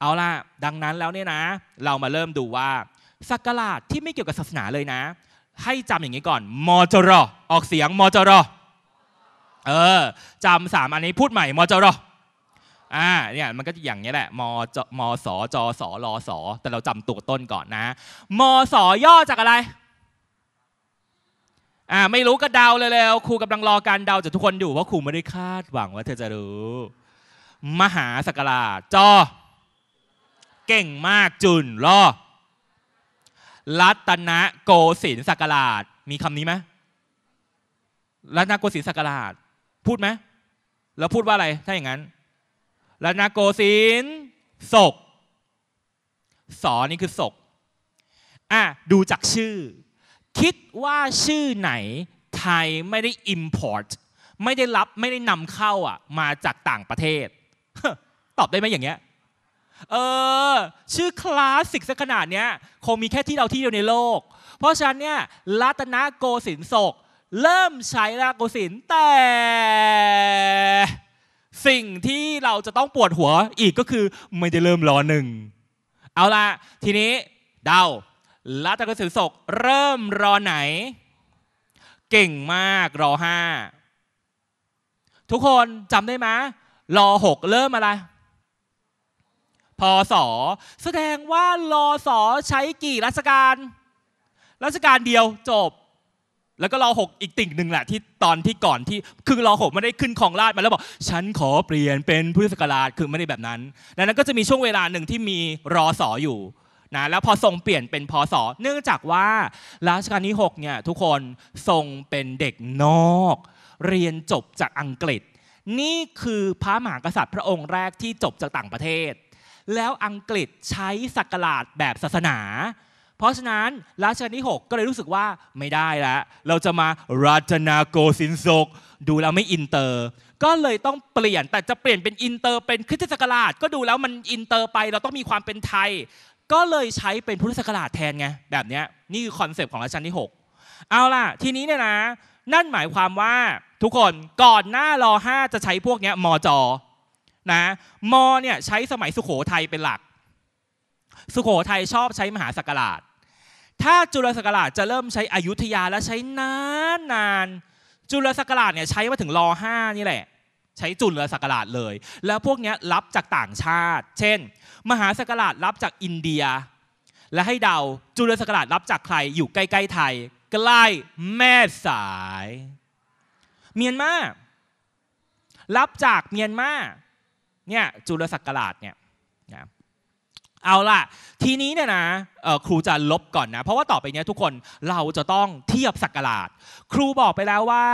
เอาล่ะ ดังนั้นแล้วเนี่ยนะ เรามาเริ่มดูว่าศักราชที่ไม่เกี่ยวกับศาสนาเลยนะให้จำอย่างนี้ก่อน มจรออกเสียง มจรเออ จำสามอันนี้พูดใหม่ มจรอ่า เนี่ยมันก็อย่างนี้แหละมจมสจสรส แต่เราจำตัวต้นก่อนนะ มสย่อจากอะไร อ่า ไม่รู้ก็เดาเล้วๆครูกำลังรอการเดาจากทุกคนอยู่เพราะครูไม่ได้คาดหวังว่าเธอจะรู้ มหาสกราจอเก่งมากจุนรอรัตนโกสินทร์ศักราช มีคำนี้ไหมรัตนโกสินทร์ศักราช พูดไหมแล้วพูดว่าอะไร ถ้าอย่างนั้นรัตนโกสินทร์ศก สอนี่คือศกอ่ะดูจากชื่อ คิดว่าชื่อไหนไทยไม่ได้ import ไม่ได้รับไม่ได้นำเข้าอ่ะมาจากต่างประเทศ ตอบได้ไหมอย่างเงี้ยเออชื่อคลาสสิกสักขนาดเนี้ย คงมีแค่ที่เราที่เดียวในโลก เพราะฉะนั้นเนี่ย รัตนโกสินทร์ศก เริ่มใช้รัตนโกสินทร์แต่สิ่งที่เราจะต้องปวดหัวอีกก็คือไม่ได้เริ่มรอหนึ่งเอาละทีนี้ เดาลัตนโกสินทร์ศกเริ่มรอไหน เก่งมากรอห้าทุกคนจำได้ไหมรอหกเริ่มอะไรสอแสดงว่ารอสอใช้กี่รัชกาล รัชกาลเดียวจบ แล้วก็รอหกอีกติ่งหนึ่งแหละที่ตอนที่ก่อนที่คือรอหกไม่ได้ขึ้นของราชมาแล้วบอกฉันขอเปลี่ยนเป็นพุทธศักราชคือไม่ได้แบบนั้น ดังนั้นก็จะมีช่วงเวลาหนึ่งที่มีรอสออยู่นะ แล้วพอทรงเปลี่ยนเป็นพศ เนื่องจากว่ารัชกาลที่6เนี่ยทุกคนทรงเป็นเด็กนอก เรียนจบจากอังกฤษ นี่คือพระมหากษัตริย์พระองค์แรกที่จบจากต่างประเทศแล้วอังกฤษใช้สักกาชแบบศาสนา เพราะฉะนั้นรัชกาลที่ 6 ก็เลยรู้สึกว่าไม่ได้แล้ว เราจะมารัตนาโกสินทกดูแล้วไม่อินเตอร์ ก็เลยต้องเปลี่ยนแต่จะเปลี่ยนเป็นอินเตอร์เป็นคริสตศักราช ก็ดูแล้วมันอินเตอร์ไป เราต้องมีความเป็นไทย ก็เลยใช้เป็นพุทธศักราชแทนไงแบบนี้นี่คือคอนเซปต์ของรัชกาลที่ 6 เอาล่ะทีนี้เนี่ยนะ นั่นหมายความว่าทุกคนก่อนหน้ารอ5จะใช้พวกนี้มอจอนะมอเนี่ยใช้สมัยสุโขทัยเป็นหลัก สุโขทัยชอบใช้มหาสกราช ถ้าจุลสกราชจะเริ่มใช้อายุทยาและใช้นานนาน จุลสกราชเนี่ยใช้มาถึงรอห้านี่แหละใช้จุลสกราชเลย แล้วพวกนี้รับจากต่างชาติ เช่น มหาสกราชรับจากอินเดีย และให้เดาจุลสกราชรับจากใครอยู่ใกล้ๆไทยใกล้แม่สายเมียนมารับจากเมียนมาเนี่ยจุลศักราชเนี่ยนะเอาล่ะทีนี้เนี่ยนะครูจะลบก่อนนะเพราะว่าต่อไปเนี้ทุกคนเราจะต้องเทียบศักราชครูบอกไปแล้วว่า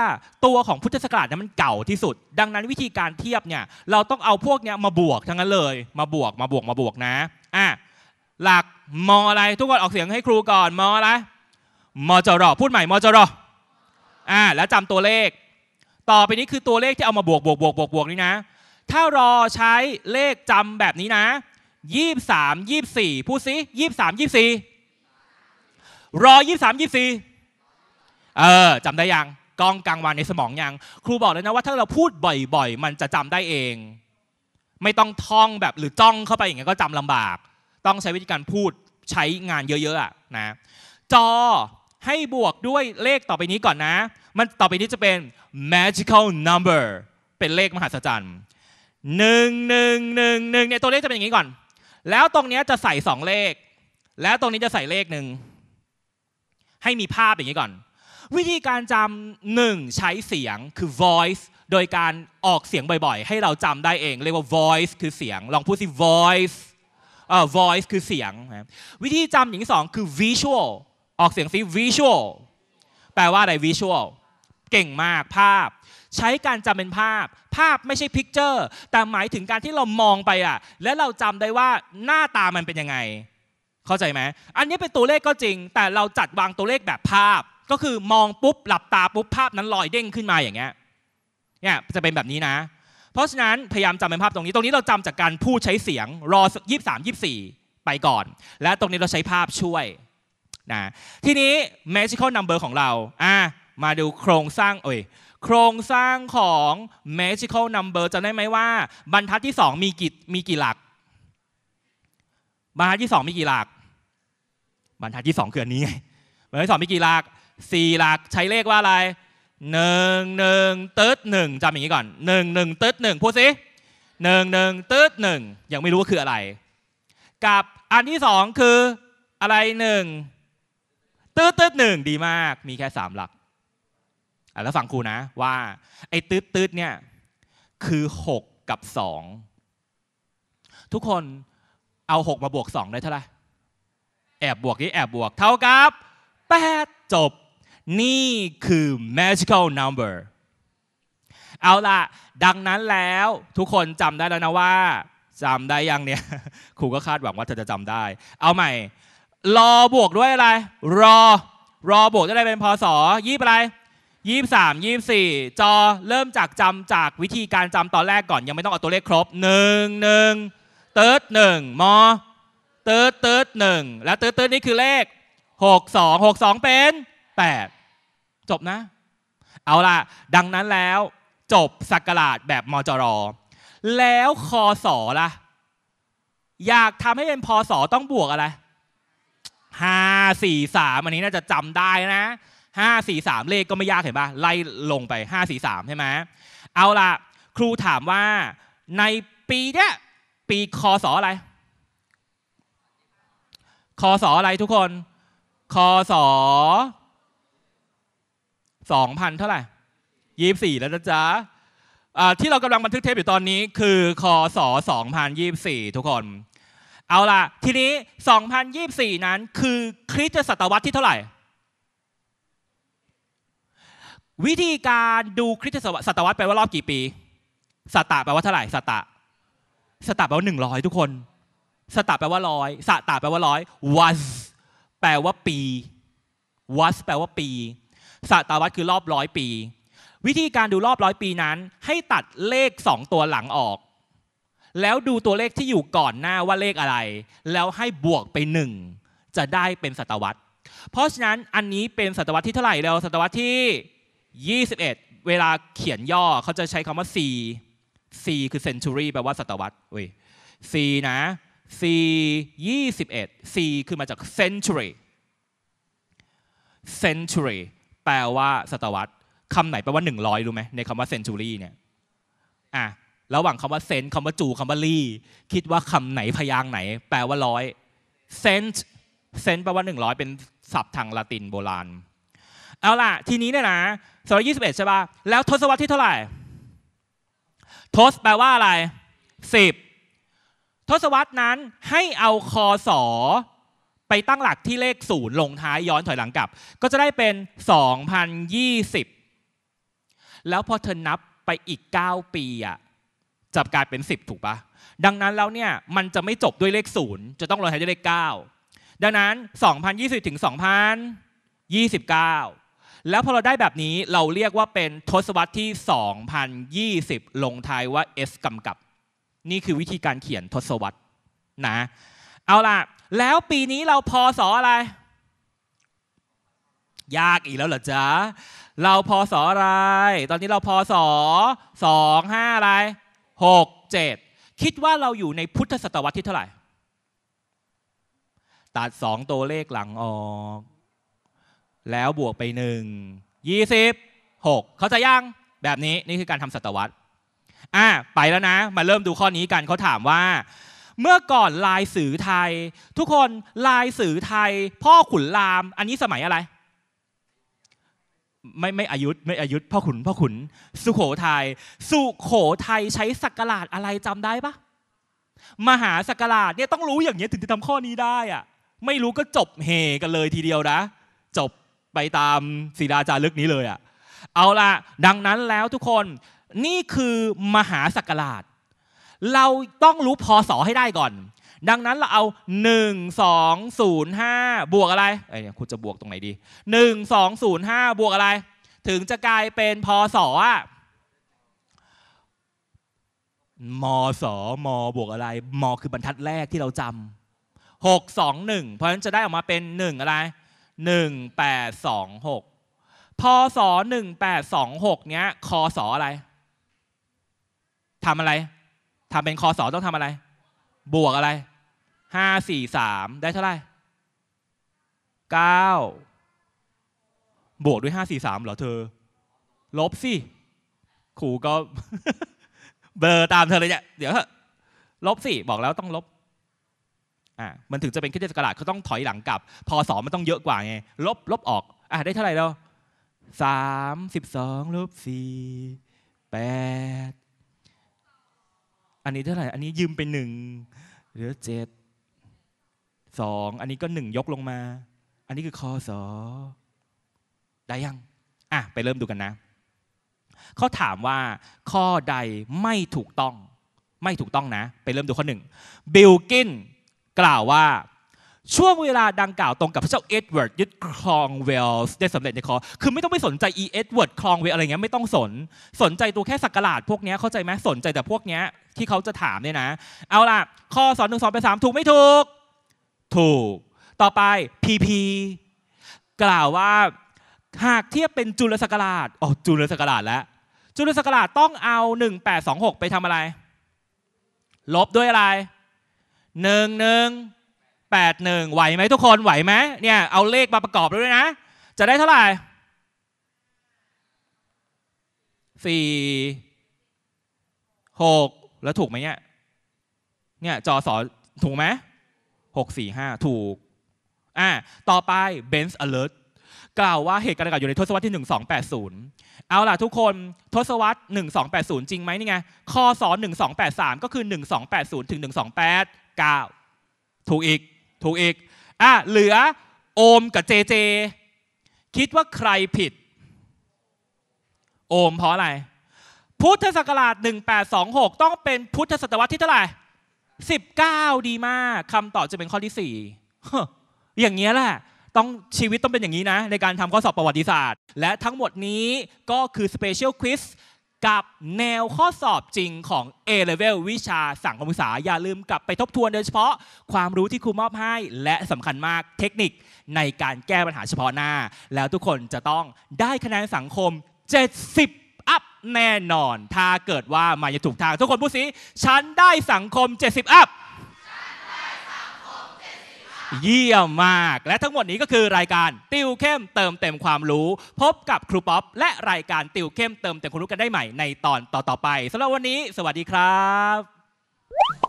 ตัวของพุทธศักราชนี่นมันเก่าที่สุด ดังนั้นวิธีการเทียบเนี่ยเราต้องเอาพวกเนี้ยมาบวกทั้งนั้นเลย มาบวกมาบวกมาบวกนะอ่ะหลักมออะไรทุกคนออกเสียงให้ครูก่อนมออะไรมจรอพูดใหม่มจรอ่าแล้วจำตัวเลข ต่อไปนี้คือตัวเลขที่เอามาบวกบวกบวกบวกบวกนี่นะถ้ารอใช้เลขจำแบบนี้นะ23 24 พูดสิ23 24รอ23 24เออ จำได้ยังกล้องกลางวันในสมองยัง ครูบอกเลยนะว่าถ้าเราพูดบ่อยๆ มันจะจำได้เอง ไม่ต้องท่องแบบหรือจ้องเข้าไปอย่างเงี้ยก็จำลำบาก ต้องใช้วิธีการพูดใช้งานเยอะๆนะ จอให้บวกด้วยเลขต่อไปนี้ก่อนนะ มันต่อไปนี้จะเป็น magical number เป็นเลขมหัศจรรย์หนึ่งหนึ่งหนึ่งหนึ่งเนี่ยตัวเลขจะเป็นอย่างนี้ก่อน แล้วตรงนี้จะใส่สองเลข แล้วตรงนี้จะใส่เลขหนึ่งให้มีภาพอย่างนี้ก่อน วิธีการจำหนึ่งใช้เสียงคือ voice โดยการออกเสียงบ่อย ๆ ให้เราจำได้เอง เรียกว่า voice คือเสียง ลองพูดสิ voice เอ่อ voice คือเสียงวิธีจำอย่างที่สองคือ visual ออกเสียงสิ visual แปลว่าอะไร visual เก่งมากภาพใช้การจำเป็นภาพภาพไม่ใช่พิกเจอร์แต่หมายถึงการที่เรามองไปอ่ะ และเราจำได้ว่าหน้าตามันเป็นยังไง เข้าใจไหมอันนี้เป็นตัวเลขก็จริง แต่เราจัดวางตัวเลขแบบภาพ ก็คือมองปุ๊บหลับตาปุ๊บภาพนั้นลอยเด้งขึ้นมาอย่างเงี้ยเนี่ยจะเป็นแบบนี้นะ เพราะฉะนั้นพยายามจำเป็นภาพตรงนี้ ตรงนี้เราจำจากการพูดใช้เสียง รอยี่สามยี่สี่ไปก่อน และตรงนี้เราใช้ภาพช่วยนะ ทีนี้ magical number ของเราอ่ะมาดูโครงสร้างเอ้ยโครงสร้างของ magical number จะได้ไหมว่า บรรทัดที่งมีกี่มีกี่หลักบรรทัดที่สองมีกี่หลัก บรรทัดที่2คืออันนี้ไงบรรทัดที่สองมีกี่หลักสี่หลักใช้เลขว่าอะไรหนึ่งหนึ่งตึ๊ดหนึ่งจำอย่างนี้ก่อนหนึ่งหนึ่งตึ๊ดหนึ่งพูดสิหนึ่งหนึ่งตึ๊ดหนึ่งยังไม่รู้ว่าคืออะไร กับอันที่สองคืออะไรหนึ่งตึ๊ดตึ๊ดหนึ่งดีมากมีแค่สามหลักแล้วฟังครูนะว่าไอ้ตืดตืดเนี่ยคือ 6 กับ 2 ทุกคนเอา6มาบวก2ได้เท่าไหร่แอบบวกนี่แอบบวกเท่ากับ8จบนี่คือ magical number เอาล่ะดังนั้นแล้วทุกคนจำได้แล้วนะว่าจำได้ยังเนี่ยครูก็คาดหวังว่าเธอจะจำได้ เอาใหม่รอบวกด้วยอะไรรอรอบวกด้วยอะไรเป็นพศยี่อะไรยี่สามยี่สี่จอเริ่มจากจำจากวิธีการจำตอนแรกก่อน ยังไม่ต้องเอาตัวเลขครบหนึ่งหนึ่งเติร์ดหนึ่งมอเติร์ดเติร์ดหนึ่งแล้วเติร์ดเติร์ดนี่คือเลขหกสองหกสองเป็นแปดจบนะ เอาล่ะ ดังนั้นแล้วจบสักการาชแบบมจรแล้วคอสอล่ะ อยากทำให้เป็นพอสอต้องบวกอะไรห้าสี่สามอันนี้น่าจะจำได้นะห้าสี่สามเลขก็ไม่ยากเห็นปะไล่ลงไปห้าสี่สามใช่ไหมเอาล่ะ ครูถามว่าในปีเนี้ยปีคศออะไรคศออะไรทุกคนคศสองพันเท่าไหร่ยี่สี่แล้วนะจ๊ะที่เรากำลังบันทึกเทปอยู่ตอนนี้คือคศ2024ทุกคน เอาล่ะทีนี้2024นั้น คือคริสตศตวรรษที่เท่าไหร่วิธีการดูคริสตศตวรรษแปลว่ารอบกี่ปี สตะแปลว่าเท่าไหร่ สตะ สตะแปลว่าหนึ่งร้อยทุกคน สตะแปลว่าร้อยสตะแปลว่าร้อย was แปลว่าปี was แปลว่าปี สตวรรษคือรอบร้อยปี วิธีการดูรอบร้อยปีนั้น ให้ตัดเลขสองตัวหลังออก แล้วดูตัวเลขที่อยู่ก่อนหน้าว่าเลขอะไร แล้วให้บวกไปหนึ่งจะได้เป็นศตวรรษ เพราะฉะนั้นอันนี้เป็นศตวรรษที่เท่าไหร่แล้วศตวรรษที่21 เวลาเขียนย่อเขาจะใช้คำว่า C C คือ century แปลว่า ศตวรรษเว้ย C นะ C 21 C คือมาจาก century century แปลว่า ศตวรรษคำไหนแปลว่า 100รู้ไหมในคำว่า century เนี่ย อ่ะ ระหว่างคำว่าเซนคำว่าจูคำว่าลี่คิดว่าคำไหนพยางไหน แปลว่าร้อยเซนเซนแปลว่า 100 เป็นศัพท์ทางละตินโบราณเอาล่ะทีนี้เนี่ยนะสองร้อยี่สิบเอ็ดใช่ป่ะแล้วทศวรรษที่เท่าไหร่ทศแปลว่าอะไรสิบทศวรรษนั้นให้เอาคอสอไปตั้งหลักที่เลขศูนย์ลงท้ายย้อนถอยหลังกลับ ก็จะได้เป็นสองพันยี่สิบแล้วพอเธอนับไปอีกาปีอ่ะจะกลายเป็นสิบถูกปะดังนั้นแล้วเนี่ยมันจะไม่จบด้วยเลขศูนย์จะต้องลงท้ายด้วยเลขเก้าดังนั้นสองพันยี่สิบถึงสสองพันยี่ิบเก้าแล้วพอเราได้แบบนี้เราเรียกว่าเป็นทศวรรษที่ 2020 ลงท้ายว่า S กำกับ นี่คือวิธีการเขียนทศวรรษนะ เอาล่ะ แล้วปีนี้เราพอสออะไร ยากอีกแล้วเหรอจ๊ะเราพอสออะไร ตอนนี้เราพอสอสองห้าอะไรหกเจ็ดคิดว่าเราอยู่ในพุทธศตวรรษที่เท่าไหร่ตัดสองตัวเลขหลังออกแล้วบวกไปหนึ่งยี่สิบหกเขาจะย่างแบบนี้นี่คือการทำศตวรรษอ่ะไปแล้วนะมาเริ่มดูข้อนี้กันเขาถามว่า เมื่อก่อนลายสื่อไทย ทุกคนลายสื่อไทย พ่อขุนรามอันนี้สมัยอะไร ไม่ไม่อายุไม่อายุพ่อขุนพ่อขุน สุโขทยัยสุโขทัยใช้สักกาะอะไรจำได้ปะมหาสักกาะเนี่ยต้องรู้อย่างเงี้ยถึงจะทำข้อนี้ได้อะไม่รู้ก็จบเฮกันเลยทีเดียวนะ จบไปตามศีลาจารึกนี้เลยอะ่ะ เอาละดังนั้นแล้วทุกคน นี่คือมหาสักกาะเราต้องรู้พอสอให้ได้ก่อน ดังนั้นเราเอา 1 2 0 5 บวกอะไรไอ้เนี่ยคุณจะบวกตรงไหนดี 1 2 0 5 บวกอะไร ถึงจะกลายเป็นพอสอ่ะมสมบวกอะไร มคือบรรทัดแรกที่เราจำหหกสองนึ่งเพราะฉะนั้นจะได้ออกมาเป็นหนึ่งอะไร1826พศ1826เนี้ยคอสออะไรทำอะไรทำเป็นคอสอต้องทำอะไร บวกอะไร 543 ได้เท่าไหร่ 9 บวกด้วย 543เหรอเธอ ลบสิขููก็ เบอร์ตามเธอเลยเนี่ยเดี๋ยวลบสิบอกแล้วต้องลบมันถึงจะเป็นคริสตศักราชเขาต้องถอยหลังกลับ พออมันต้องเยอะกว่าไง ลบ ลบออกอ่ะได้เท่าไหร่แล้วสามสิบสองลบสี่แปดอันนี้เท่าไหร่ อันนี้ยืมไปหนึ่งเหลือเจ็ดสองอันนี้ก็หนึ่งยกลงมา อันนี้คือคอสอได้ยังอ่ะไปเริ่มดูกันนะเขาถามว่าข้อใดไม่ถูกต้อง ไม่ถูกต้องนะ ไปเริ่มดูข้อหนึ่งบิลกินกล่าวว่าช่วงเวลาดังกล่าวตรงกับพระเจ้าเอ็ดเวิร์ดยึดครองเวลส์ได้สำเร็จในคอคือไม่ต้องไปสนใจอีเอ็ดเวิร์ดครองเวลอะไรเงี้ยไม่ต้องสน สนใจตัวแค่สักกาดพวกเนี้ยเข้าใจไหมสนใจแต่พวกเนี้ยที่เขาจะถามเนี่ยนะ เอาล่ะข้อสอนหนึ่งสองไปสามถูกไม่ถูกถูกต่อไปพีพีกล่าวว่าหากเทียบเป็นจุลศักราชอ๋อจุลศักราชแล้ว จุลศักราชต้องเอา 1826 ไปทำอะไร ลบด้วยอะไรหนึ่งหนึ่งแปดหนึ่งไหวไหมทุกคนไหวไหมเนี่ยเอาเลขมาประกอบด้วยนะจะได้เท่าไหร่สี่หกแล้วถูกไหมเนี่ยเนี่ยจอสอถูกไหมหกสี่ห้าถูกอ่าต่อไป Benz Alert กล่าวว่าเหตุการณ์เกิดอยู่ในทศวรรษที่1280เอาล่ะทุกคนทศวรรษ1280จริงไหมนี่ไงข้อสอน1283ก็คือ 1280ถึง128 9ถูกอีก ถูกอีก อ่ะ เหลือโอมกับเจเจ คิดว่าใครผิด โอมเพราะอะไร พุทธศักราช 1826 ต้องเป็นพุทธศตวรรษที่เท่าไหร่ 19 ดีมากคำตอบจะเป็นข้อที่ 4 อย่างเงี้ยแหละต้องชีวิตต้องเป็นอย่างนี้นะในการทำข้อสอบประวัติศาสตร์ และทั้งหมดนี้ก็คือสเปเชียลควิสกับแนวข้อสอบจริงของ A-Level วิชาสังคมศึกษาอย่าลืมกลับไปทบทวนโดยเฉพาะความรู้ที่ครูมอบให้ และสำคัญมากเทคนิค ในการแก้ปัญหาเฉพาะหน้า แล้วทุกคนจะต้องได้คะแนนสังคม 70อัพแน่นอน ถ้าเกิดว่ามาจะถูกทาง ทุกคนพูดสิฉันได้สังคม 70อัพเยี่ยมมากและทั้งหมดนี้ก็คือรายการติวเข้มเติมเต็มความรู้ พบกับครูป๊อปและรายการติวเข้มเติมเต็มความรู้กันได้ใหม่ ในตอนต่อๆไปสำหรับวันนี้สวัสดีครับ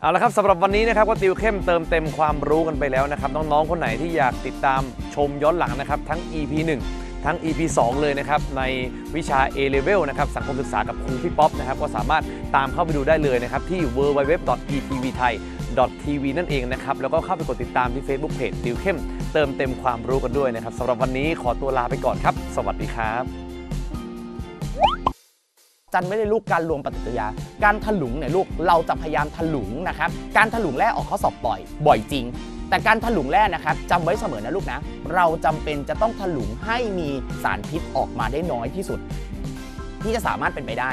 เอาละครับสำหรับวันนี้นะครับก็ติวเข้มเติมเต็มความรู้กันไปแล
้ว
นะครับน้องๆคนไหนที่อยากติดตามชมย้อนหลังนะครับ ทั้ง EP 1ทั้ง EP 2เลยนะครับในวิชา A-Level นะครับสังคมศึกษากับครูพี่ป๊อปนะครับก็สามารถตามเข้าไปดูได้เลยนะครับที่ www.etvthai.tv นั่นเองนะครับแล้วก็เข้าไปกดติดตามท
ี่ Facebook Page ติวเข้มเติมเต็มความรู้กันด้วยนะครับสำหรับวันนี้ขอตัวลาไปก่อนครับ สวัสดีครับจันไม่ได้ลูกการรวมปฏิกิริยาการถลุงเนี่ยลูกเราจะพยายามถลุงนะครับการถลุงแรกออกข้อสอบบ่อย บ่อยจริงแต่การถลุงแร่นะครับจำไว้เสมอนะลูกนะ เราจำเป็นจะต้องถลุงให้มีสารพิษออกมาได้น้อยที่สุด ที่จะสามารถเป็นไปได้